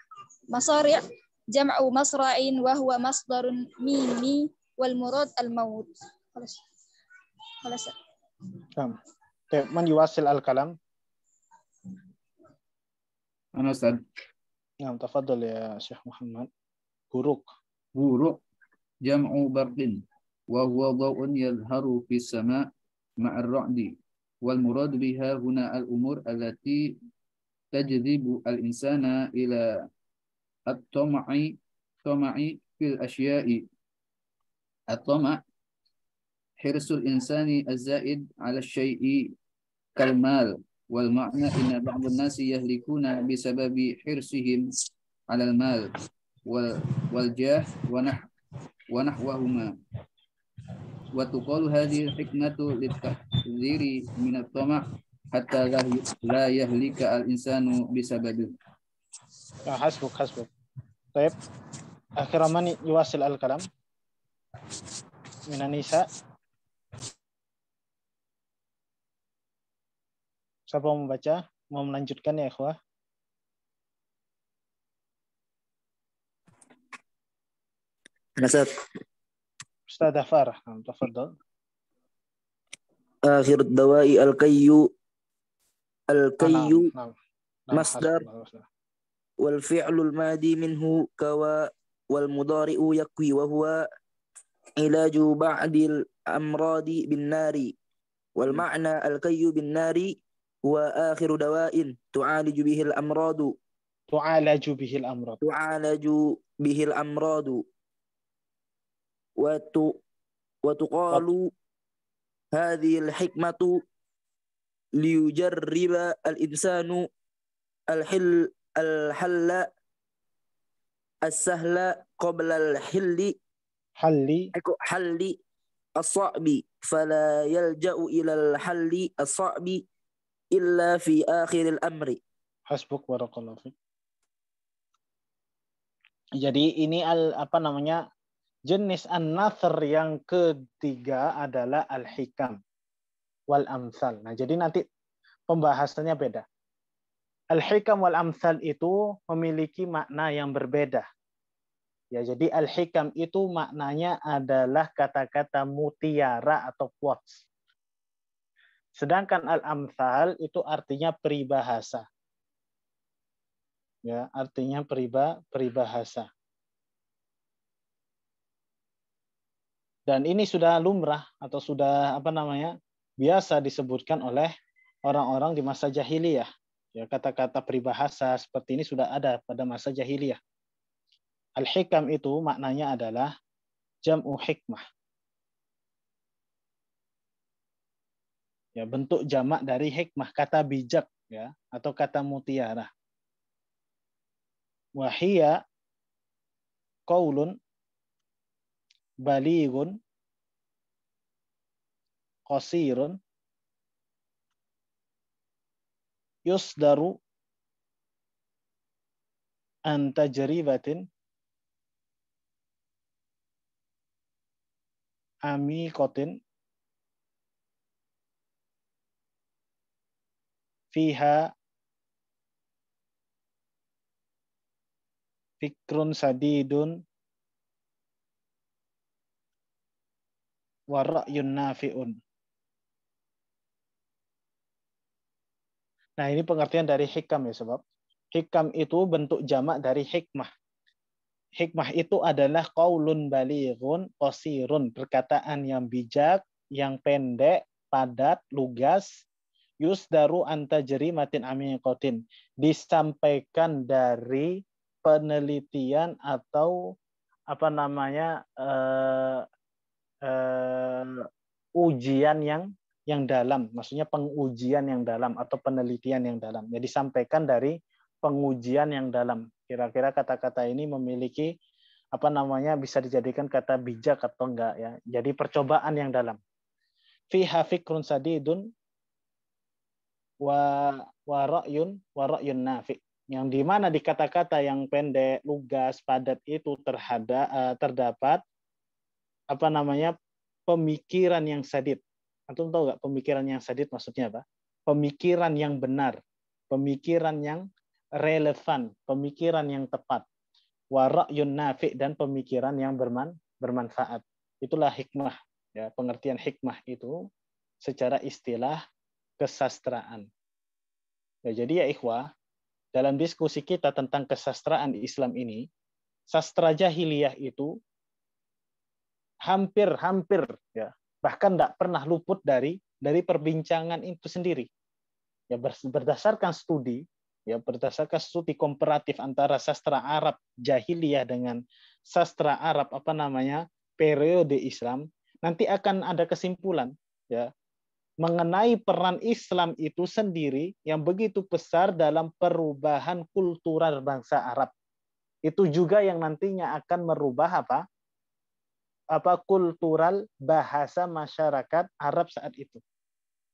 مصارع جمع مصرع وهو مصدر ميمي wal murad al maut خلاص خلاص تمام طيب من يواصل الكلام أنا أستاذ نعم تفضل يا شيخ محمد بروك بروك جمع برق وهو ضوء يظهر في السماء مع الرعد والمراد بها هنا الأمور التي تجذب الإنسان إلى الطمع طمع في الأشياء atoma hirsul insani azaid ala syai'i kalmal wal ma'na inna ba'dun nasi yahlikuna bi sababi hirsihim ala mal wal wal jah wa nah wa nahwahuma wa tuqalu hadhihi hikmatu litahdhiri min at-tama hatta la, la yahlika al-insanu bi sababi ya, hasbuk hasbuk طيب اكرمني يواصل الكلام Mina Nisa. Siapa mau membaca? Mau melanjutkan ya, ikhwah? Nasir. Ustaz Dhafar, tafadhol. Nah, Akhir dawai al-kayyu al-kayyu nah, nah, masdar wal filul madi minhu kawa wal mudari'u yakwi wa huwa علاج بعض الأمراض بالنار والمعنى الكي بالنار هو آخر دواء تعالج به الأمراض تعالج به الأمراض تعالج به الأمراض وت... وتقال هذه الحكمة ليجرب الإنسان الحل الحل السهل قبل الحل halli aku halli as fala yalja'u ilal halli as illa fi akhiril amri hasbuk barakallahu fiik jadi ini al apa namanya jenis an yang ketiga adalah al-hikam wal amsal. Nah, jadi nanti pembahasannya beda. Al-hikam wal amsal itu memiliki makna yang berbeda. Ya, jadi al-hikam itu maknanya adalah kata-kata mutiara atau quotes. Sedangkan al-amthal itu artinya peribahasa. Ya, artinya periba, peribahasa. Dan ini sudah lumrah atau sudah apa namanya? biasa disebutkan oleh orang-orang di masa jahiliyah. Ya, kata-kata peribahasa seperti ini sudah ada pada masa jahiliyah. Al-hikam itu maknanya adalah jam'u hikmah. Ya, bentuk jamak dari hikmah, kata bijak ya atau kata mutiara. Wahia qaulun balighun qasirun yusdaru an amikotin fiha fikrun sadidun wa ra'yun nafi'un. Nah, ini pengertian dari hikam ya, sebab hikam itu bentuk jamak dari hikmah hikmah itu adalah kaulun balighun qasirun, perkataan yang bijak, yang pendek, padat, lugas, yusdaru antajri matin amiqotin, disampaikan dari penelitian atau apa namanya uh, uh, ujian yang yang dalam, maksudnya pengujian yang dalam atau penelitian yang dalam. Jadi ya, sampaikan dari pengujian yang dalam. Kira-kira kata-kata ini memiliki apa namanya bisa dijadikan kata bijak atau enggak ya. Jadi percobaan yang dalam. Fiha fikrun sadidun wa wa ra'yun wa ra'yun nafi. Yang di mana di kata-kata yang pendek, lugas, padat itu terhadap eh, terdapat apa namanya pemikiran yang sadid. Antum tahu nggak pemikiran yang sadid maksudnya apa? Pemikiran yang benar, pemikiran yang relevan, pemikiran yang tepat, warayun nafi dan pemikiran yang berman, bermanfaat. Itulah hikmah, ya, pengertian hikmah itu secara istilah kesastraan. Ya, jadi ya ikhwah, dalam diskusi kita tentang kesastraan Islam ini, sastra jahiliyah itu hampir-hampir ya, bahkan tidak pernah luput dari dari perbincangan itu sendiri. Ya berdasarkan studi ya berdasarkan studi komparatif antara sastra Arab jahiliyah dengan sastra Arab apa namanya periode Islam nanti akan ada kesimpulan ya mengenai peran Islam itu sendiri yang begitu besar dalam perubahan kultural bangsa Arab itu juga yang nantinya akan merubah apa apa kultural bahasa masyarakat Arab saat itu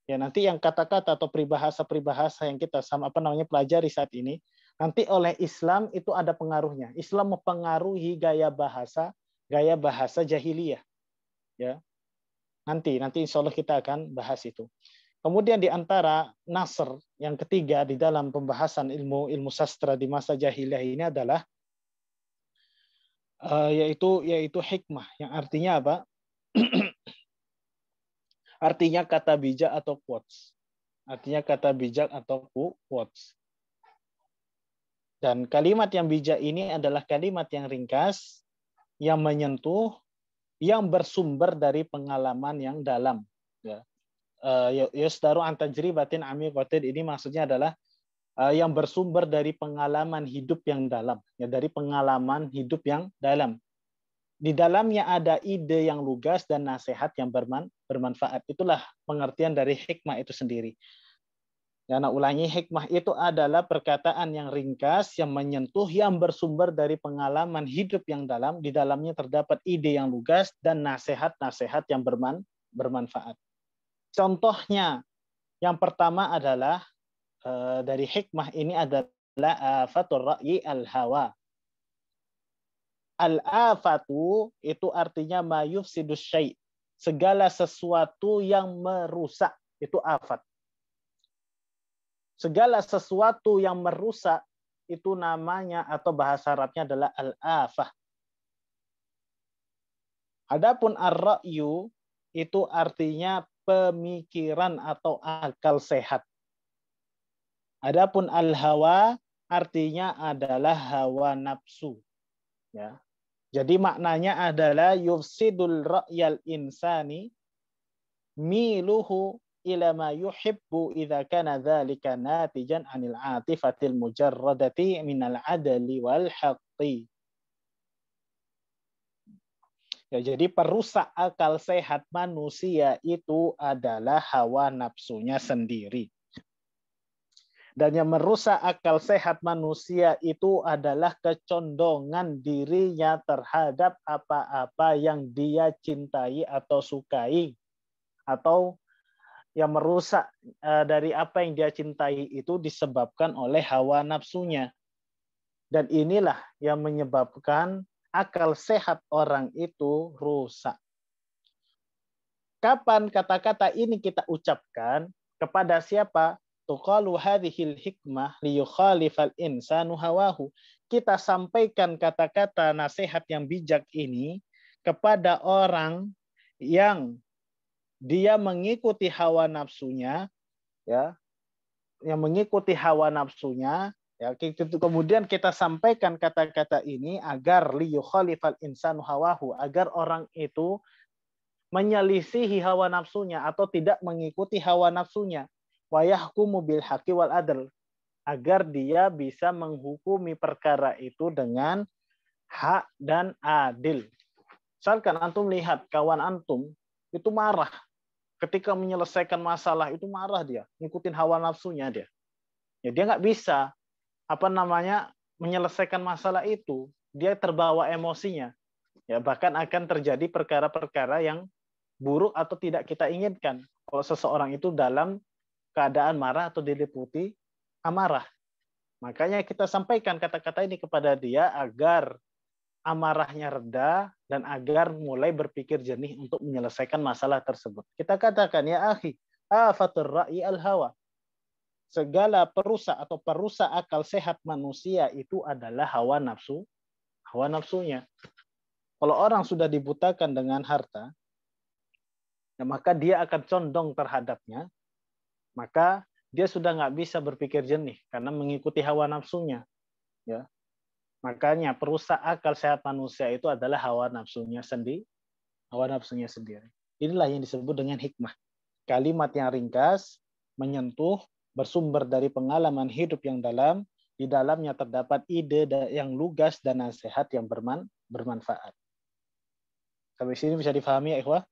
Ya, nanti yang kata-kata atau peribahasa-peribahasa yang kita sama apa namanya pelajari saat ini, nanti oleh Islam itu ada pengaruhnya. Islam mempengaruhi gaya bahasa, gaya bahasa jahiliyah. Ya. Nanti nanti insya Allah kita akan bahas itu. Kemudian di antara nasr yang ketiga di dalam pembahasan ilmu ilmu sastra di masa jahiliyah ini adalah eh, yaitu yaitu hikmah yang artinya apa? Artinya kata bijak atau quotes. Artinya kata bijak atau quotes. Dan kalimat yang bijak ini adalah kalimat yang ringkas, yang menyentuh, yang bersumber dari pengalaman yang dalam. Ya. Eh, Yusdaru antajribatin amiqatin ini maksudnya adalah eh, yang bersumber dari pengalaman hidup yang dalam, ya dari pengalaman hidup yang dalam di dalamnya ada ide yang lugas dan nasihat yang bermanfaat. Itulah pengertian dari hikmah itu sendiri. Karena ulangi hikmah itu adalah perkataan yang ringkas, yang menyentuh, yang bersumber dari pengalaman hidup yang dalam. Di dalamnya terdapat ide yang lugas dan nasihat-nasihat yang bermanfaat. Contohnya, yang pertama adalah eh, dari hikmah ini adalah eh, fatur ra'yi al-hawa Al-afatu itu artinya mayuf sidus syai. Segala sesuatu yang merusak itu afat. Segala sesuatu yang merusak itu namanya atau bahasa Arabnya adalah al-afah. Adapun ar-ra'yu itu artinya pemikiran atau akal sehat. Adapun al-hawa artinya adalah hawa nafsu. Ya. Jadi maknanya adalah yufsidul ra'yal insani miluhu ila ma yuhibbu idza kana dzalika natijan anil atifatil mujarradati minal 'adli wal haqqi. Ya, jadi perusak akal sehat manusia itu adalah hawa nafsunya sendiri. Dan yang merusak akal sehat manusia itu adalah kecondongan dirinya terhadap apa-apa yang dia cintai atau sukai. Atau yang merusak eh, dari apa yang dia cintai itu disebabkan oleh hawa nafsunya. Dan inilah yang menyebabkan akal sehat orang itu rusak. Kapan kata-kata ini kita ucapkan? Kepada siapa? tuqalu hadihil hikmah liyukhalifal insanu hawahu. Kita sampaikan kata-kata nasihat yang bijak ini kepada orang yang dia mengikuti hawa nafsunya ya yang mengikuti hawa nafsunya ya kemudian kita sampaikan kata-kata ini agar liyukhalifal insanu hawahu agar orang itu menyelisihi hawa nafsunya atau tidak mengikuti hawa nafsunya wayahkumu bil haqi wal adl agar dia bisa menghukumi perkara itu dengan hak dan adil. Misalkan antum lihat kawan antum itu marah ketika menyelesaikan masalah itu marah dia, ngikutin hawa nafsunya dia. Ya dia nggak bisa apa namanya menyelesaikan masalah itu, dia terbawa emosinya. Ya bahkan akan terjadi perkara-perkara yang buruk atau tidak kita inginkan kalau seseorang itu dalam keadaan marah atau diliputi amarah. Makanya kita sampaikan kata-kata ini kepada dia agar amarahnya reda dan agar mulai berpikir jernih untuk menyelesaikan masalah tersebut. Kita katakan ya akhi, afatur ra'i al hawa. Segala perusak atau perusak akal sehat manusia itu adalah hawa nafsu, hawa nafsunya. Kalau orang sudah dibutakan dengan harta, ya maka dia akan condong terhadapnya maka dia sudah nggak bisa berpikir jernih karena mengikuti hawa nafsunya. Ya. Makanya perusak akal sehat manusia itu adalah hawa nafsunya sendiri. Hawa nafsunya sendiri. Inilah yang disebut dengan hikmah. Kalimat yang ringkas, menyentuh, bersumber dari pengalaman hidup yang dalam, di dalamnya terdapat ide yang lugas dan nasihat yang bermanfaat. Sampai sini bisa difahami ya, Ikhwah?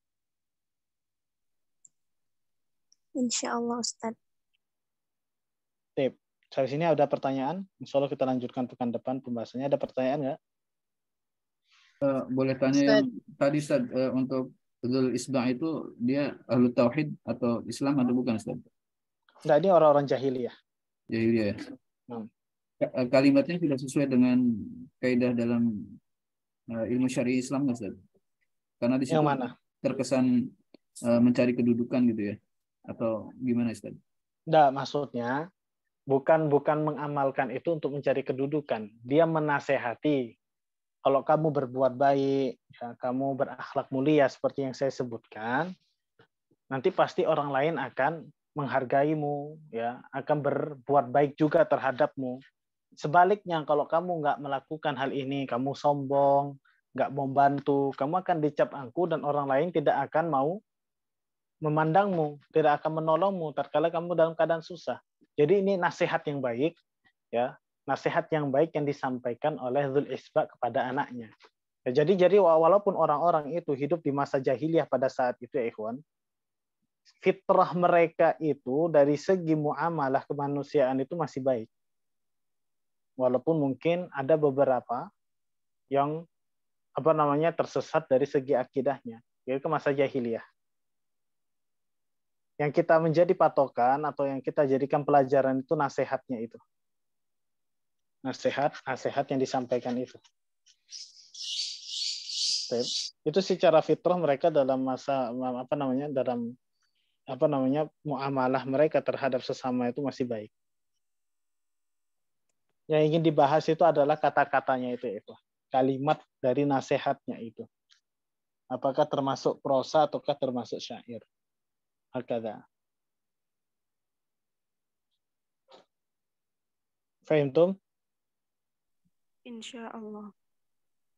Insya Allah Ustaz. Sip. Dari sini ada pertanyaan. Insya Allah kita lanjutkan pekan depan pembahasannya. Ada pertanyaan nggak? Uh, boleh tanya Ustaz. yang tadi Ustaz, uh, eh, untuk Zul Isbah itu dia ahlu tauhid atau Islam atau bukan Ustaz? Nah, ini orang-orang jahiliyah. Jahiliyah ya. Hmm. Eh, kalimatnya tidak sesuai dengan kaidah dalam uh, ilmu syari Islam Ustaz. Karena di situ terkesan uh, mencari kedudukan gitu ya atau gimana Ustaz? Enggak, maksudnya bukan bukan mengamalkan itu untuk mencari kedudukan. Dia menasehati kalau kamu berbuat baik, ya, kamu berakhlak mulia seperti yang saya sebutkan, nanti pasti orang lain akan menghargaimu, ya, akan berbuat baik juga terhadapmu. Sebaliknya, kalau kamu nggak melakukan hal ini, kamu sombong, nggak membantu, kamu akan dicap angku dan orang lain tidak akan mau memandangmu, tidak akan menolongmu tatkala kamu dalam keadaan susah. Jadi ini nasihat yang baik, ya, nasihat yang baik yang disampaikan oleh Zul Isba kepada anaknya. Ya, jadi jadi walaupun orang-orang itu hidup di masa jahiliyah pada saat itu ya ikhwan, fitrah mereka itu dari segi muamalah kemanusiaan itu masih baik. Walaupun mungkin ada beberapa yang apa namanya tersesat dari segi akidahnya, Jadi ke masa jahiliyah yang kita menjadi patokan atau yang kita jadikan pelajaran itu nasihatnya itu. Nasihat, nasihat yang disampaikan itu. Itu secara fitrah mereka dalam masa apa namanya dalam apa namanya muamalah mereka terhadap sesama itu masih baik. Yang ingin dibahas itu adalah kata-katanya itu itu. Kalimat dari nasihatnya itu. Apakah termasuk prosa ataukah termasuk syair? هكذا فهمتم Insya Allah.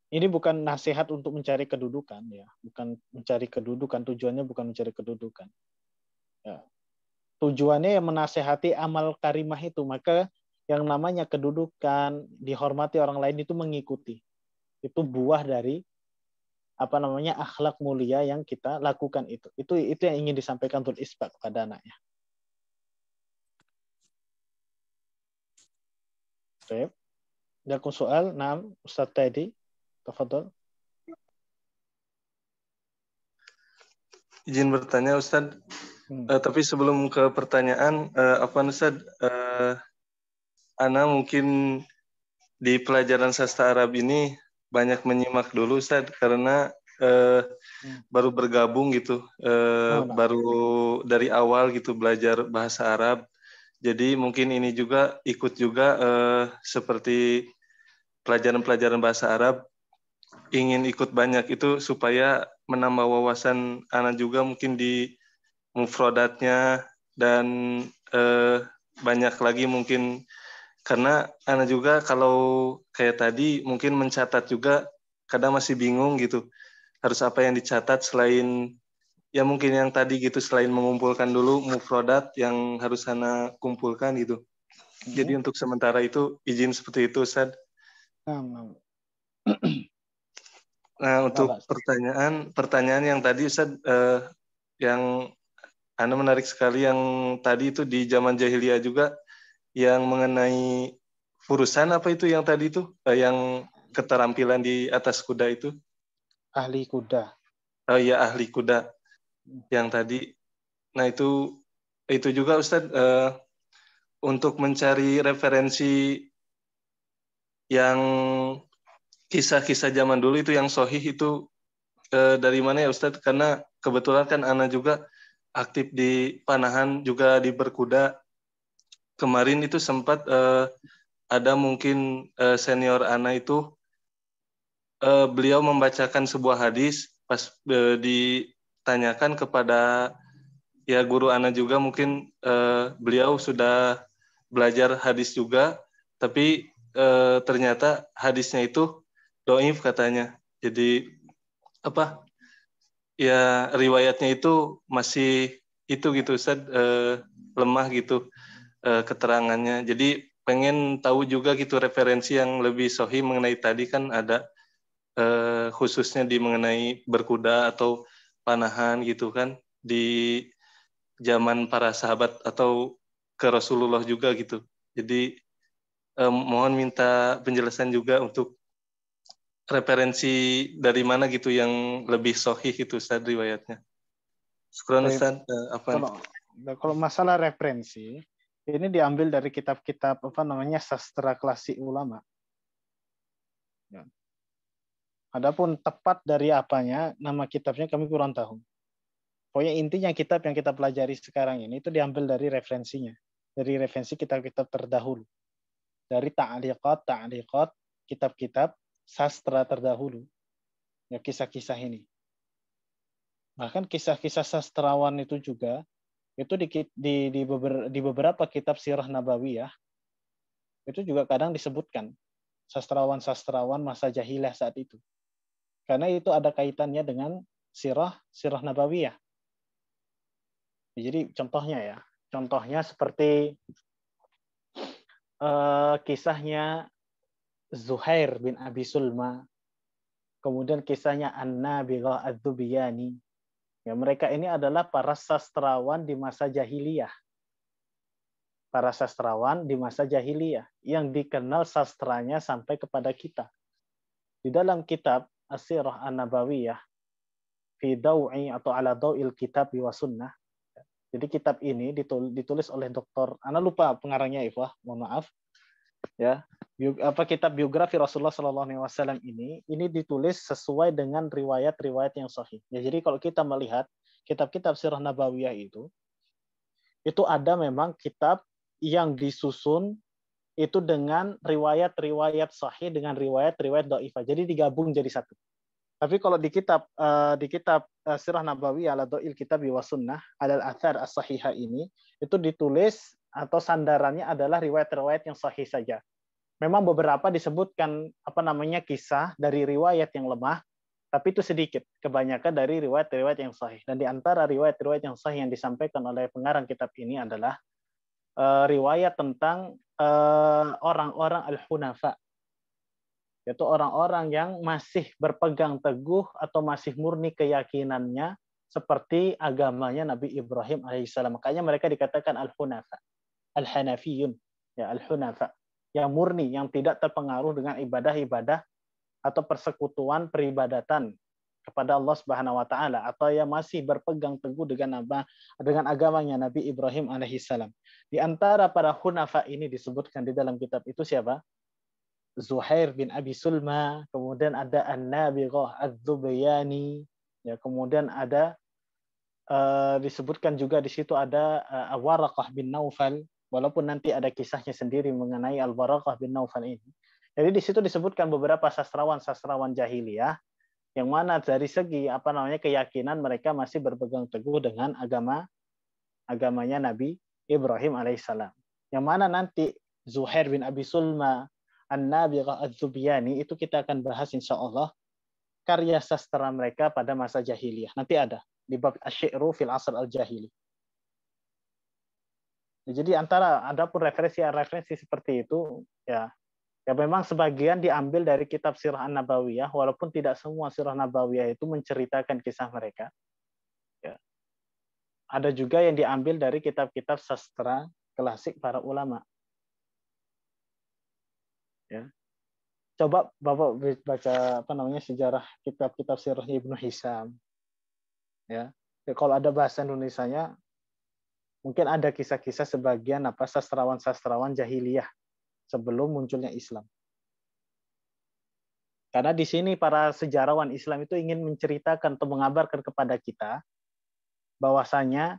Ini bukan nasihat untuk mencari kedudukan ya, bukan mencari kedudukan. Tujuannya bukan mencari kedudukan. Ya. Tujuannya yang menasehati amal karimah itu, maka yang namanya kedudukan, dihormati orang lain itu mengikuti. Itu buah dari apa namanya akhlak mulia yang kita lakukan itu. Itu itu yang ingin disampaikan Tul pak kepada anaknya. Baik. Ada soal 6 Ustaz Teddy. Tafadhol. Izin bertanya Ustaz. Hmm. Uh, tapi sebelum ke pertanyaan uh, eh, apa Ustaz uh, Ana mungkin di pelajaran sastra Arab ini banyak menyimak dulu Ustaz karena eh, hmm. baru bergabung gitu, eh, oh, nah. baru dari awal gitu belajar bahasa Arab. Jadi mungkin ini juga ikut juga eh, seperti pelajaran-pelajaran bahasa Arab ingin ikut banyak itu supaya menambah wawasan anak juga mungkin di mufrodatnya dan eh, banyak lagi mungkin karena Ana juga kalau kayak tadi mungkin mencatat juga kadang masih bingung gitu harus apa yang dicatat selain ya mungkin yang tadi gitu selain mengumpulkan dulu mufrodat yang harus Ana kumpulkan gitu. Hmm. Jadi untuk sementara itu izin seperti itu Ustaz. Nah, nah. nah untuk pertanyaan pertanyaan yang tadi Ustaz eh, yang Anda menarik sekali yang tadi itu di zaman jahiliyah juga yang mengenai urusan apa itu yang tadi itu? Eh, yang keterampilan di atas kuda itu? Ahli kuda. Oh ya ahli kuda yang tadi. Nah itu itu juga Ustadz uh, untuk mencari referensi yang kisah-kisah zaman dulu itu yang sohih itu uh, dari mana ya Ustadz? Karena kebetulan kan Ana juga aktif di panahan juga di berkuda kemarin itu sempat uh, ada mungkin uh, senior Ana itu uh, beliau membacakan sebuah hadis pas uh, ditanyakan kepada ya guru Ana juga mungkin uh, beliau sudah belajar hadis juga tapi uh, ternyata hadisnya itu doif katanya jadi apa ya riwayatnya itu masih itu gitu Ustaz, uh, lemah gitu uh, keterangannya. Jadi pengen tahu juga gitu referensi yang lebih sohi mengenai tadi kan ada eh, khususnya di mengenai berkuda atau panahan gitu kan di zaman para sahabat atau ke Rasulullah juga gitu. Jadi eh, mohon minta penjelasan juga untuk referensi dari mana gitu yang lebih sohi itu Ustaz riwayatnya. Syukran eh, apa? Kalau, nah, kalau masalah referensi, ini diambil dari kitab-kitab apa namanya sastra klasik ulama. Ya. Adapun tepat dari apanya nama kitabnya kami kurang tahu. Pokoknya intinya kitab yang kita pelajari sekarang ini itu diambil dari referensinya, dari referensi kitab-kitab terdahulu. Dari ta'liqat, ta'liqat, kitab-kitab sastra terdahulu. Ya kisah-kisah ini. Bahkan kisah-kisah sastrawan itu juga itu di di di, beber, di beberapa kitab sirah nabawi ya itu juga kadang disebutkan sastrawan-sastrawan masa jahilah saat itu. Karena itu ada kaitannya dengan sirah sirah nabawi ya Jadi contohnya ya, contohnya seperti uh, kisahnya Zuhair bin Abi Sulma, kemudian kisahnya an nabi Adzubiyani, Ya, mereka ini adalah para sastrawan di masa jahiliyah. Para sastrawan di masa jahiliyah yang dikenal sastranya sampai kepada kita. Di dalam kitab Asirah An-Nabawiyah fi daw'i atau ala daw'il kitab wa Jadi kitab ini ditulis oleh dokter, Ana lupa pengarangnya Ifah, mohon maaf. Ya, apa kitab biografi Rasulullah Shallallahu Alaihi Wasallam ini ini ditulis sesuai dengan riwayat-riwayat yang sahih. Ya, jadi kalau kita melihat kitab-kitab Sirah Nabawiyah itu itu ada memang kitab yang disusun itu dengan riwayat-riwayat sahih dengan riwayat-riwayat doa Jadi digabung jadi satu. Tapi kalau di kitab uh, di kitab uh, Sirah Nabawi ala Doil Kitab wa Sunnah al Athar as Sahiha ini itu ditulis atau sandarannya adalah riwayat-riwayat yang sahih saja. Memang beberapa disebutkan apa namanya kisah dari riwayat yang lemah, tapi itu sedikit. Kebanyakan dari riwayat-riwayat yang sahih. Dan di antara riwayat-riwayat yang sahih yang disampaikan oleh pengarang kitab ini adalah uh, riwayat tentang uh, orang-orang al-hunafa, yaitu orang-orang yang masih berpegang teguh atau masih murni keyakinannya seperti agamanya Nabi Ibrahim alaihissalam. Makanya mereka dikatakan al-hunafa, al-hanafiyun, ya al-hunafa yang murni, yang tidak terpengaruh dengan ibadah-ibadah atau persekutuan peribadatan kepada Allah Subhanahu wa taala atau yang masih berpegang teguh dengan nama dengan agamanya Nabi Ibrahim alaihissalam. Di antara para hunafa ini disebutkan di dalam kitab itu siapa? Zuhair bin Abi Sulma, kemudian ada An-Nabighah Az-Zubayani, ya kemudian ada uh, disebutkan juga di situ ada uh, eh, Waraqah bin Naufal, walaupun nanti ada kisahnya sendiri mengenai Al-Barakah bin Naufal ini. Jadi di situ disebutkan beberapa sastrawan-sastrawan jahiliyah yang mana dari segi apa namanya keyakinan mereka masih berpegang teguh dengan agama agamanya Nabi Ibrahim alaihissalam. Yang mana nanti Zuhair bin Abi Sulma, an Nabiqah Az-Zubiyani itu kita akan bahas insya Allah karya sastra mereka pada masa jahiliyah. Nanti ada di bab Asyiru fil Asr al-Jahili. Jadi antara ada pun referensi-referensi seperti itu ya ya memang sebagian diambil dari kitab Sirah Nabawiyah walaupun tidak semua Sirah Nabawiyah itu menceritakan kisah mereka. Ya. Ada juga yang diambil dari kitab-kitab sastra klasik para ulama. Ya. Coba Bapak baca apa namanya sejarah kitab-kitab Sirah Ibnu Hisam. Ya. ya. Kalau ada bahasa nya. Mungkin ada kisah-kisah sebagian apa sastrawan-sastrawan jahiliyah sebelum munculnya Islam. Karena di sini para sejarawan Islam itu ingin menceritakan atau mengabarkan kepada kita bahwasanya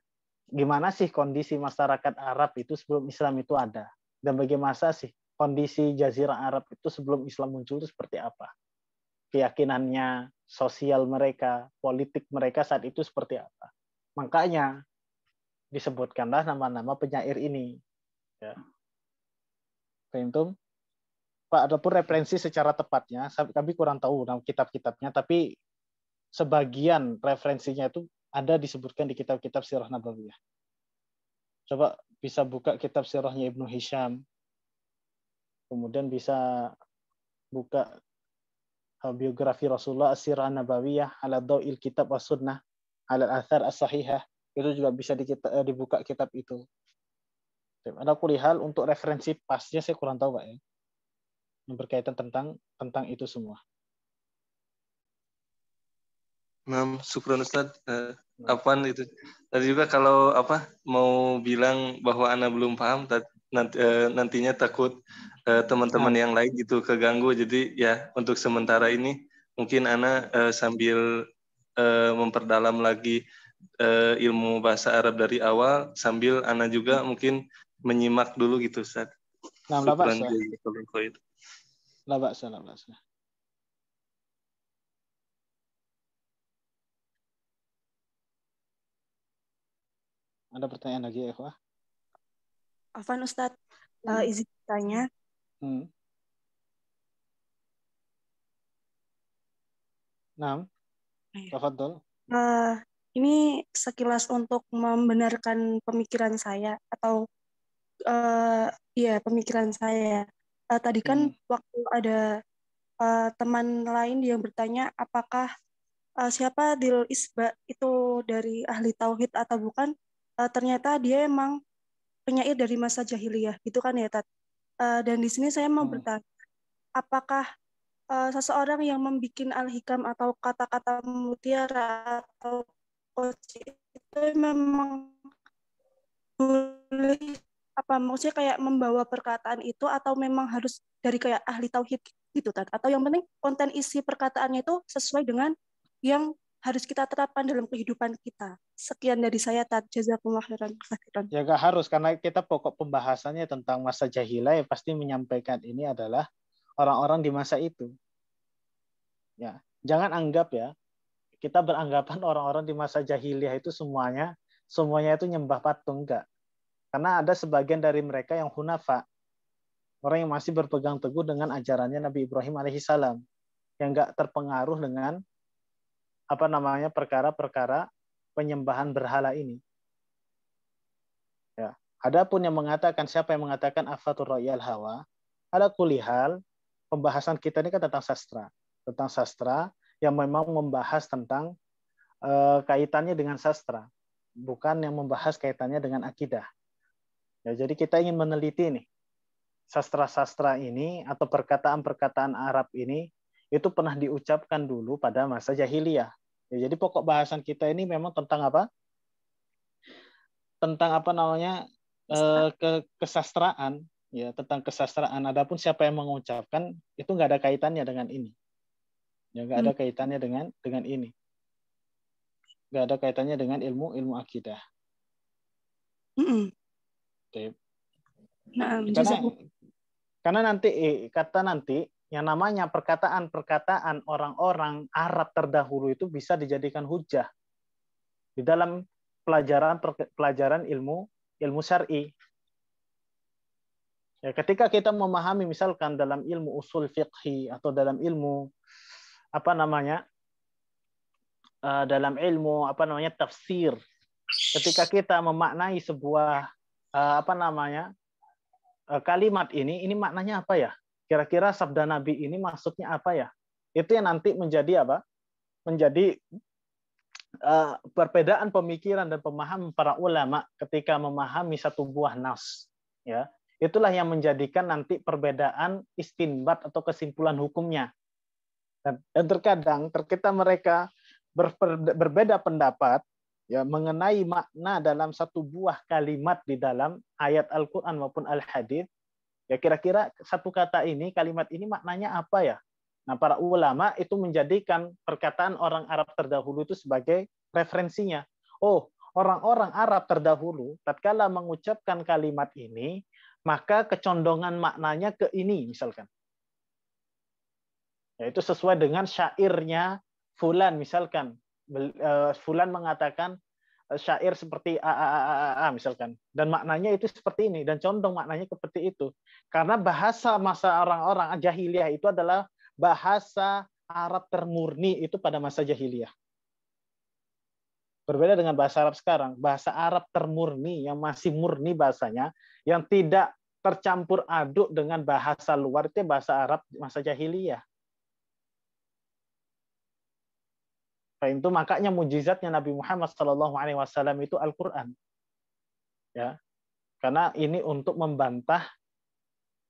gimana sih kondisi masyarakat Arab itu sebelum Islam itu ada dan bagaimana sih kondisi jazirah Arab itu sebelum Islam muncul itu seperti apa? Keyakinannya, sosial mereka, politik mereka saat itu seperti apa? Makanya disebutkanlah nama-nama penyair ini. Ya. Kentum, Pak, ataupun referensi secara tepatnya, kami kurang tahu nama kitab-kitabnya, tapi sebagian referensinya itu ada disebutkan di kitab-kitab Sirah Nabawiyah. Coba bisa buka kitab Sirahnya Ibnu Hisham, kemudian bisa buka uh, biografi Rasulullah Sirah Nabawiyah ala Dawil Kitab wa Sunnah ala al Athar As-Sahihah itu juga bisa di kita, eh, dibuka kitab itu. Ada kulihal untuk referensi pasnya saya kurang tahu pak ya yang berkaitan tentang tentang itu semua. Mam Sukron Ustaz, eh, nah. apaan itu? Tadi juga kalau apa mau bilang bahwa Ana belum paham, nanti, eh, nantinya takut eh, teman-teman eh, yang lain gitu keganggu. Jadi ya untuk sementara ini mungkin Ana eh, sambil eh, memperdalam lagi uh, ilmu bahasa Arab dari awal sambil Ana juga mungkin menyimak dulu gitu Ustaz. Nah, la gitu, ba'sa. Ada pertanyaan lagi ya, Afan Ustadz, eh, hmm. uh, izin tanya. Hmm. Nah, Tafadol. Iya. Uh, eh, ini sekilas untuk membenarkan pemikiran saya atau uh, ya pemikiran saya. Uh, tadi kan hmm. waktu ada uh, teman lain yang bertanya apakah uh, siapa Dil Isba itu dari ahli tauhid atau bukan? Uh, ternyata dia emang penyair dari masa jahiliyah gitu kan ya Tat. Uh, dan di sini saya mau hmm. bertanya apakah uh, seseorang yang membuat al-hikam atau kata-kata mutiara atau coach itu memang boleh apa maksudnya kayak membawa perkataan itu atau memang harus dari kayak ahli tauhid gitu kan atau yang penting konten isi perkataannya itu sesuai dengan yang harus kita terapkan dalam kehidupan kita. Sekian dari saya, Tad. Jazakumullah khairan. Ya gak harus, karena kita pokok pembahasannya tentang masa jahilah ya pasti menyampaikan ini adalah orang-orang di masa itu. Ya, jangan anggap ya kita beranggapan orang-orang di masa jahiliyah itu semuanya semuanya itu nyembah patung enggak. Karena ada sebagian dari mereka yang hunafa. Orang yang masih berpegang teguh dengan ajarannya Nabi Ibrahim alaihi salam yang enggak terpengaruh dengan apa namanya perkara-perkara penyembahan berhala ini. Ya. Adapun yang mengatakan siapa yang mengatakan afatur royal hawa, ada kulihal pembahasan kita ini kan tentang sastra, tentang sastra yang memang membahas tentang uh, kaitannya dengan sastra, bukan yang membahas kaitannya dengan akidah. Ya, jadi kita ingin meneliti nih sastra-sastra ini atau perkataan-perkataan Arab ini itu pernah diucapkan dulu pada masa jahiliyah. Ya, jadi pokok bahasan kita ini memang tentang apa? Tentang apa namanya eh, ke kesastraan ya tentang kesastraan. Adapun siapa yang mengucapkan itu nggak ada kaitannya dengan ini yang nggak ada hmm. kaitannya dengan dengan ini. Nggak ada kaitannya dengan ilmu ilmu akidah. Hmm. Nah, karena, karena nanti eh, kata nanti yang namanya perkataan-perkataan orang-orang Arab terdahulu itu bisa dijadikan hujah di dalam pelajaran pelajaran ilmu ilmu syar'i. Ya, ketika kita memahami misalkan dalam ilmu usul fiqhi atau dalam ilmu apa namanya eh, dalam ilmu apa namanya tafsir ketika kita memaknai sebuah eh, apa namanya eh, kalimat ini ini maknanya apa ya kira-kira sabda nabi ini maksudnya apa ya itu yang nanti menjadi apa menjadi perbedaan pemikiran dan pemahaman para ulama ketika memahami satu buah nas ya itulah yang menjadikan nanti perbedaan istinbat atau kesimpulan hukumnya dan terkadang terkita mereka ber, berbeda pendapat ya mengenai makna dalam satu buah kalimat di dalam ayat Al-Qur'an maupun Al-Hadis. Ya kira-kira satu kata ini, kalimat ini maknanya apa ya? Nah, para ulama itu menjadikan perkataan orang Arab terdahulu itu sebagai referensinya. Oh, orang-orang Arab terdahulu tatkala mengucapkan kalimat ini, maka kecondongan maknanya ke ini misalkan. Itu sesuai dengan syairnya Fulan misalkan eh, Fulan mengatakan eh, syair seperti a a a a a misalkan dan maknanya itu seperti ini dan condong maknanya seperti itu karena bahasa masa orang-orang ah, jahiliyah itu adalah bahasa Arab termurni itu pada masa jahiliyah berbeda dengan bahasa Arab sekarang bahasa Arab termurni yang masih murni bahasanya yang tidak tercampur aduk dengan bahasa luar itu bahasa Arab masa jahiliyah itu makanya mujizatnya Nabi Muhammad Shallallahu Alaihi Wasallam itu Al-Quran. Ya, karena ini untuk membantah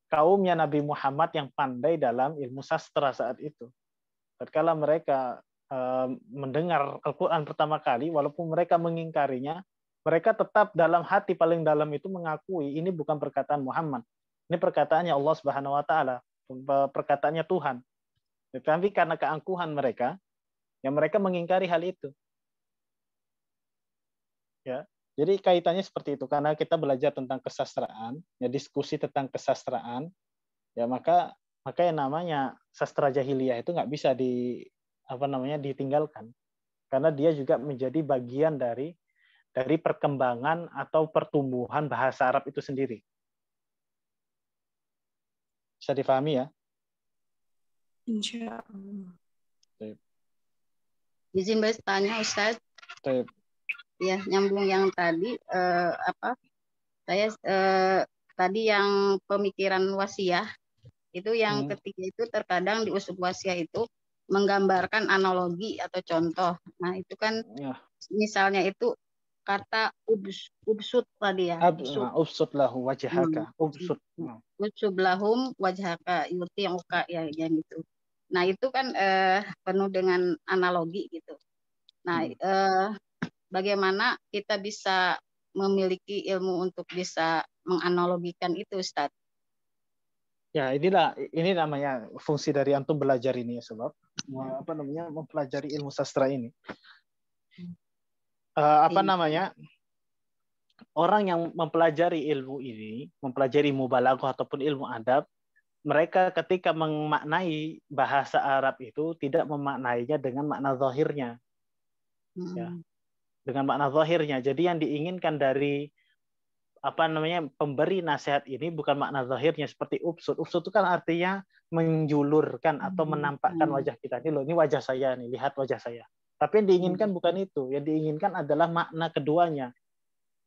kaumnya Nabi Muhammad yang pandai dalam ilmu sastra saat itu. Tatkala mereka eh, mendengar Al-Quran pertama kali, walaupun mereka mengingkarinya, mereka tetap dalam hati paling dalam itu mengakui ini bukan perkataan Muhammad. Ini perkataannya Allah Subhanahu wa taala, perkataannya Tuhan. Tetapi karena keangkuhan mereka, yang mereka mengingkari hal itu. Ya, jadi kaitannya seperti itu karena kita belajar tentang kesastraan, ya diskusi tentang kesastraan, ya maka maka yang namanya sastra jahiliyah itu nggak bisa di apa namanya ditinggalkan karena dia juga menjadi bagian dari dari perkembangan atau pertumbuhan bahasa Arab itu sendiri. Bisa difahami ya? Insya Allah izin bertanya Ustaz. Taip. Ya, nyambung yang tadi eh, apa? Saya eh, tadi yang pemikiran wasiah itu yang hmm. ketiga itu terkadang di usul wasiah itu menggambarkan analogi atau contoh. Nah, itu kan ya. misalnya itu kata ubs, ubsut tadi ya. Ab, ubsut. Nah, ubsut lahu wajhaka. Hmm. Ubsut. Ubsut lahum wajhaka yuti uka ya, yang itu Nah itu kan eh, penuh dengan analogi gitu. Nah hmm. eh, bagaimana kita bisa memiliki ilmu untuk bisa menganalogikan itu Ustadz? Ya, inilah ini namanya fungsi dari antum belajar ini ya, sebab hmm. apa namanya mempelajari ilmu sastra ini. Uh, apa iya. namanya? Orang yang mempelajari ilmu ini, mempelajari mubalaghah ataupun ilmu adab, mereka ketika memaknai bahasa Arab itu tidak memaknainya dengan makna zahirnya. Hmm. Ya. Dengan makna zahirnya. Jadi yang diinginkan dari apa namanya pemberi nasihat ini bukan makna zahirnya seperti upsud. Upsud itu kan artinya menjulurkan atau hmm. menampakkan hmm. wajah kita. Ini loh, ini wajah saya nih, lihat wajah saya. Tapi yang diinginkan hmm. bukan itu. Yang diinginkan adalah makna keduanya,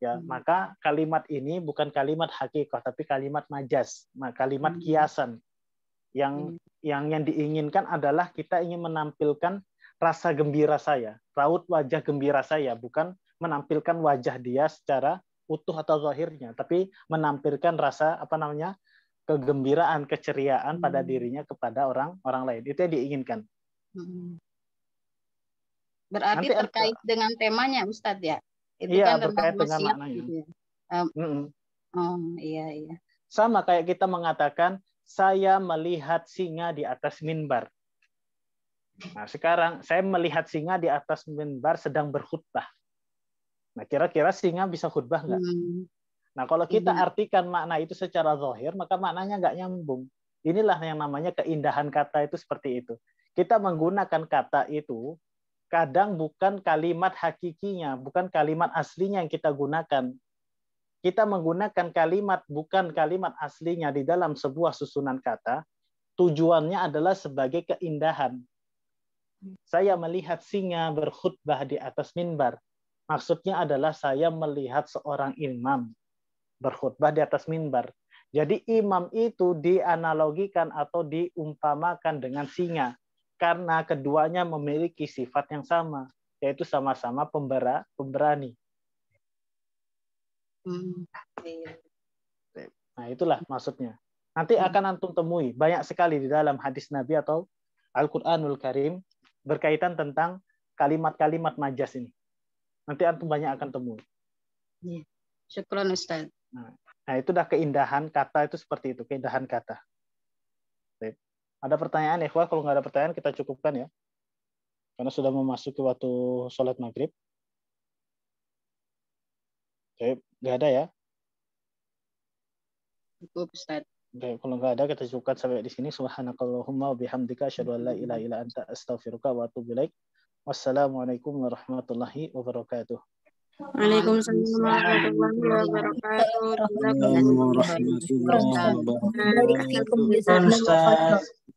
ya hmm. maka kalimat ini bukan kalimat hakikat, tapi kalimat majas kalimat hmm. kiasan yang hmm. yang yang diinginkan adalah kita ingin menampilkan rasa gembira saya raut wajah gembira saya bukan menampilkan wajah dia secara utuh atau zahirnya tapi menampilkan rasa apa namanya kegembiraan keceriaan hmm. pada dirinya kepada orang orang lain itu yang diinginkan hmm. berarti Nanti, terkait dengan temanya Ustadz ya itu iya, kan berkait dengan makna maknanya. Gitu um, Um, iya, iya. Sama kayak kita mengatakan, saya melihat singa di atas mimbar. Nah, sekarang saya melihat singa di atas mimbar sedang berkhutbah. Nah, kira-kira singa bisa khutbah nggak? Hmm. Nah, kalau kita hmm. artikan makna itu secara zahir, maka maknanya nggak nyambung. Inilah yang namanya keindahan kata itu seperti itu. Kita menggunakan kata itu kadang bukan kalimat hakikinya, bukan kalimat aslinya yang kita gunakan. Kita menggunakan kalimat bukan kalimat aslinya di dalam sebuah susunan kata, tujuannya adalah sebagai keindahan. Saya melihat singa berkhutbah di atas mimbar. Maksudnya adalah saya melihat seorang imam berkhutbah di atas mimbar. Jadi imam itu dianalogikan atau diumpamakan dengan singa karena keduanya memiliki sifat yang sama, yaitu sama-sama pembera, pemberani. Hmm, nah, itulah maksudnya. Nanti hmm. akan antum temui banyak sekali di dalam hadis Nabi atau Al-Qur'anul Karim berkaitan tentang kalimat-kalimat majas ini. Nanti antum banyak akan temui. Iya. Ustaz. Nah, nah, itu dah keindahan kata itu seperti itu, keindahan kata. Ada pertanyaan ya, kalau nggak ada pertanyaan kita cukupkan ya. Karena sudah memasuki waktu sholat maghrib. Oke, nggak ada ya? Cukup, Ustaz. Oke, kalau nggak ada kita cukupkan sampai di sini. Subhanakallahumma bihamdika asyadu an la ilaha ila anta astaghfiruka wa atubu ilaik. Wassalamualaikum warahmatullahi wabarakatuh. Waalaikumsalam warahmatullahi wabarakatuh. Waalaikumsalam warahmatullahi wabarakatuh.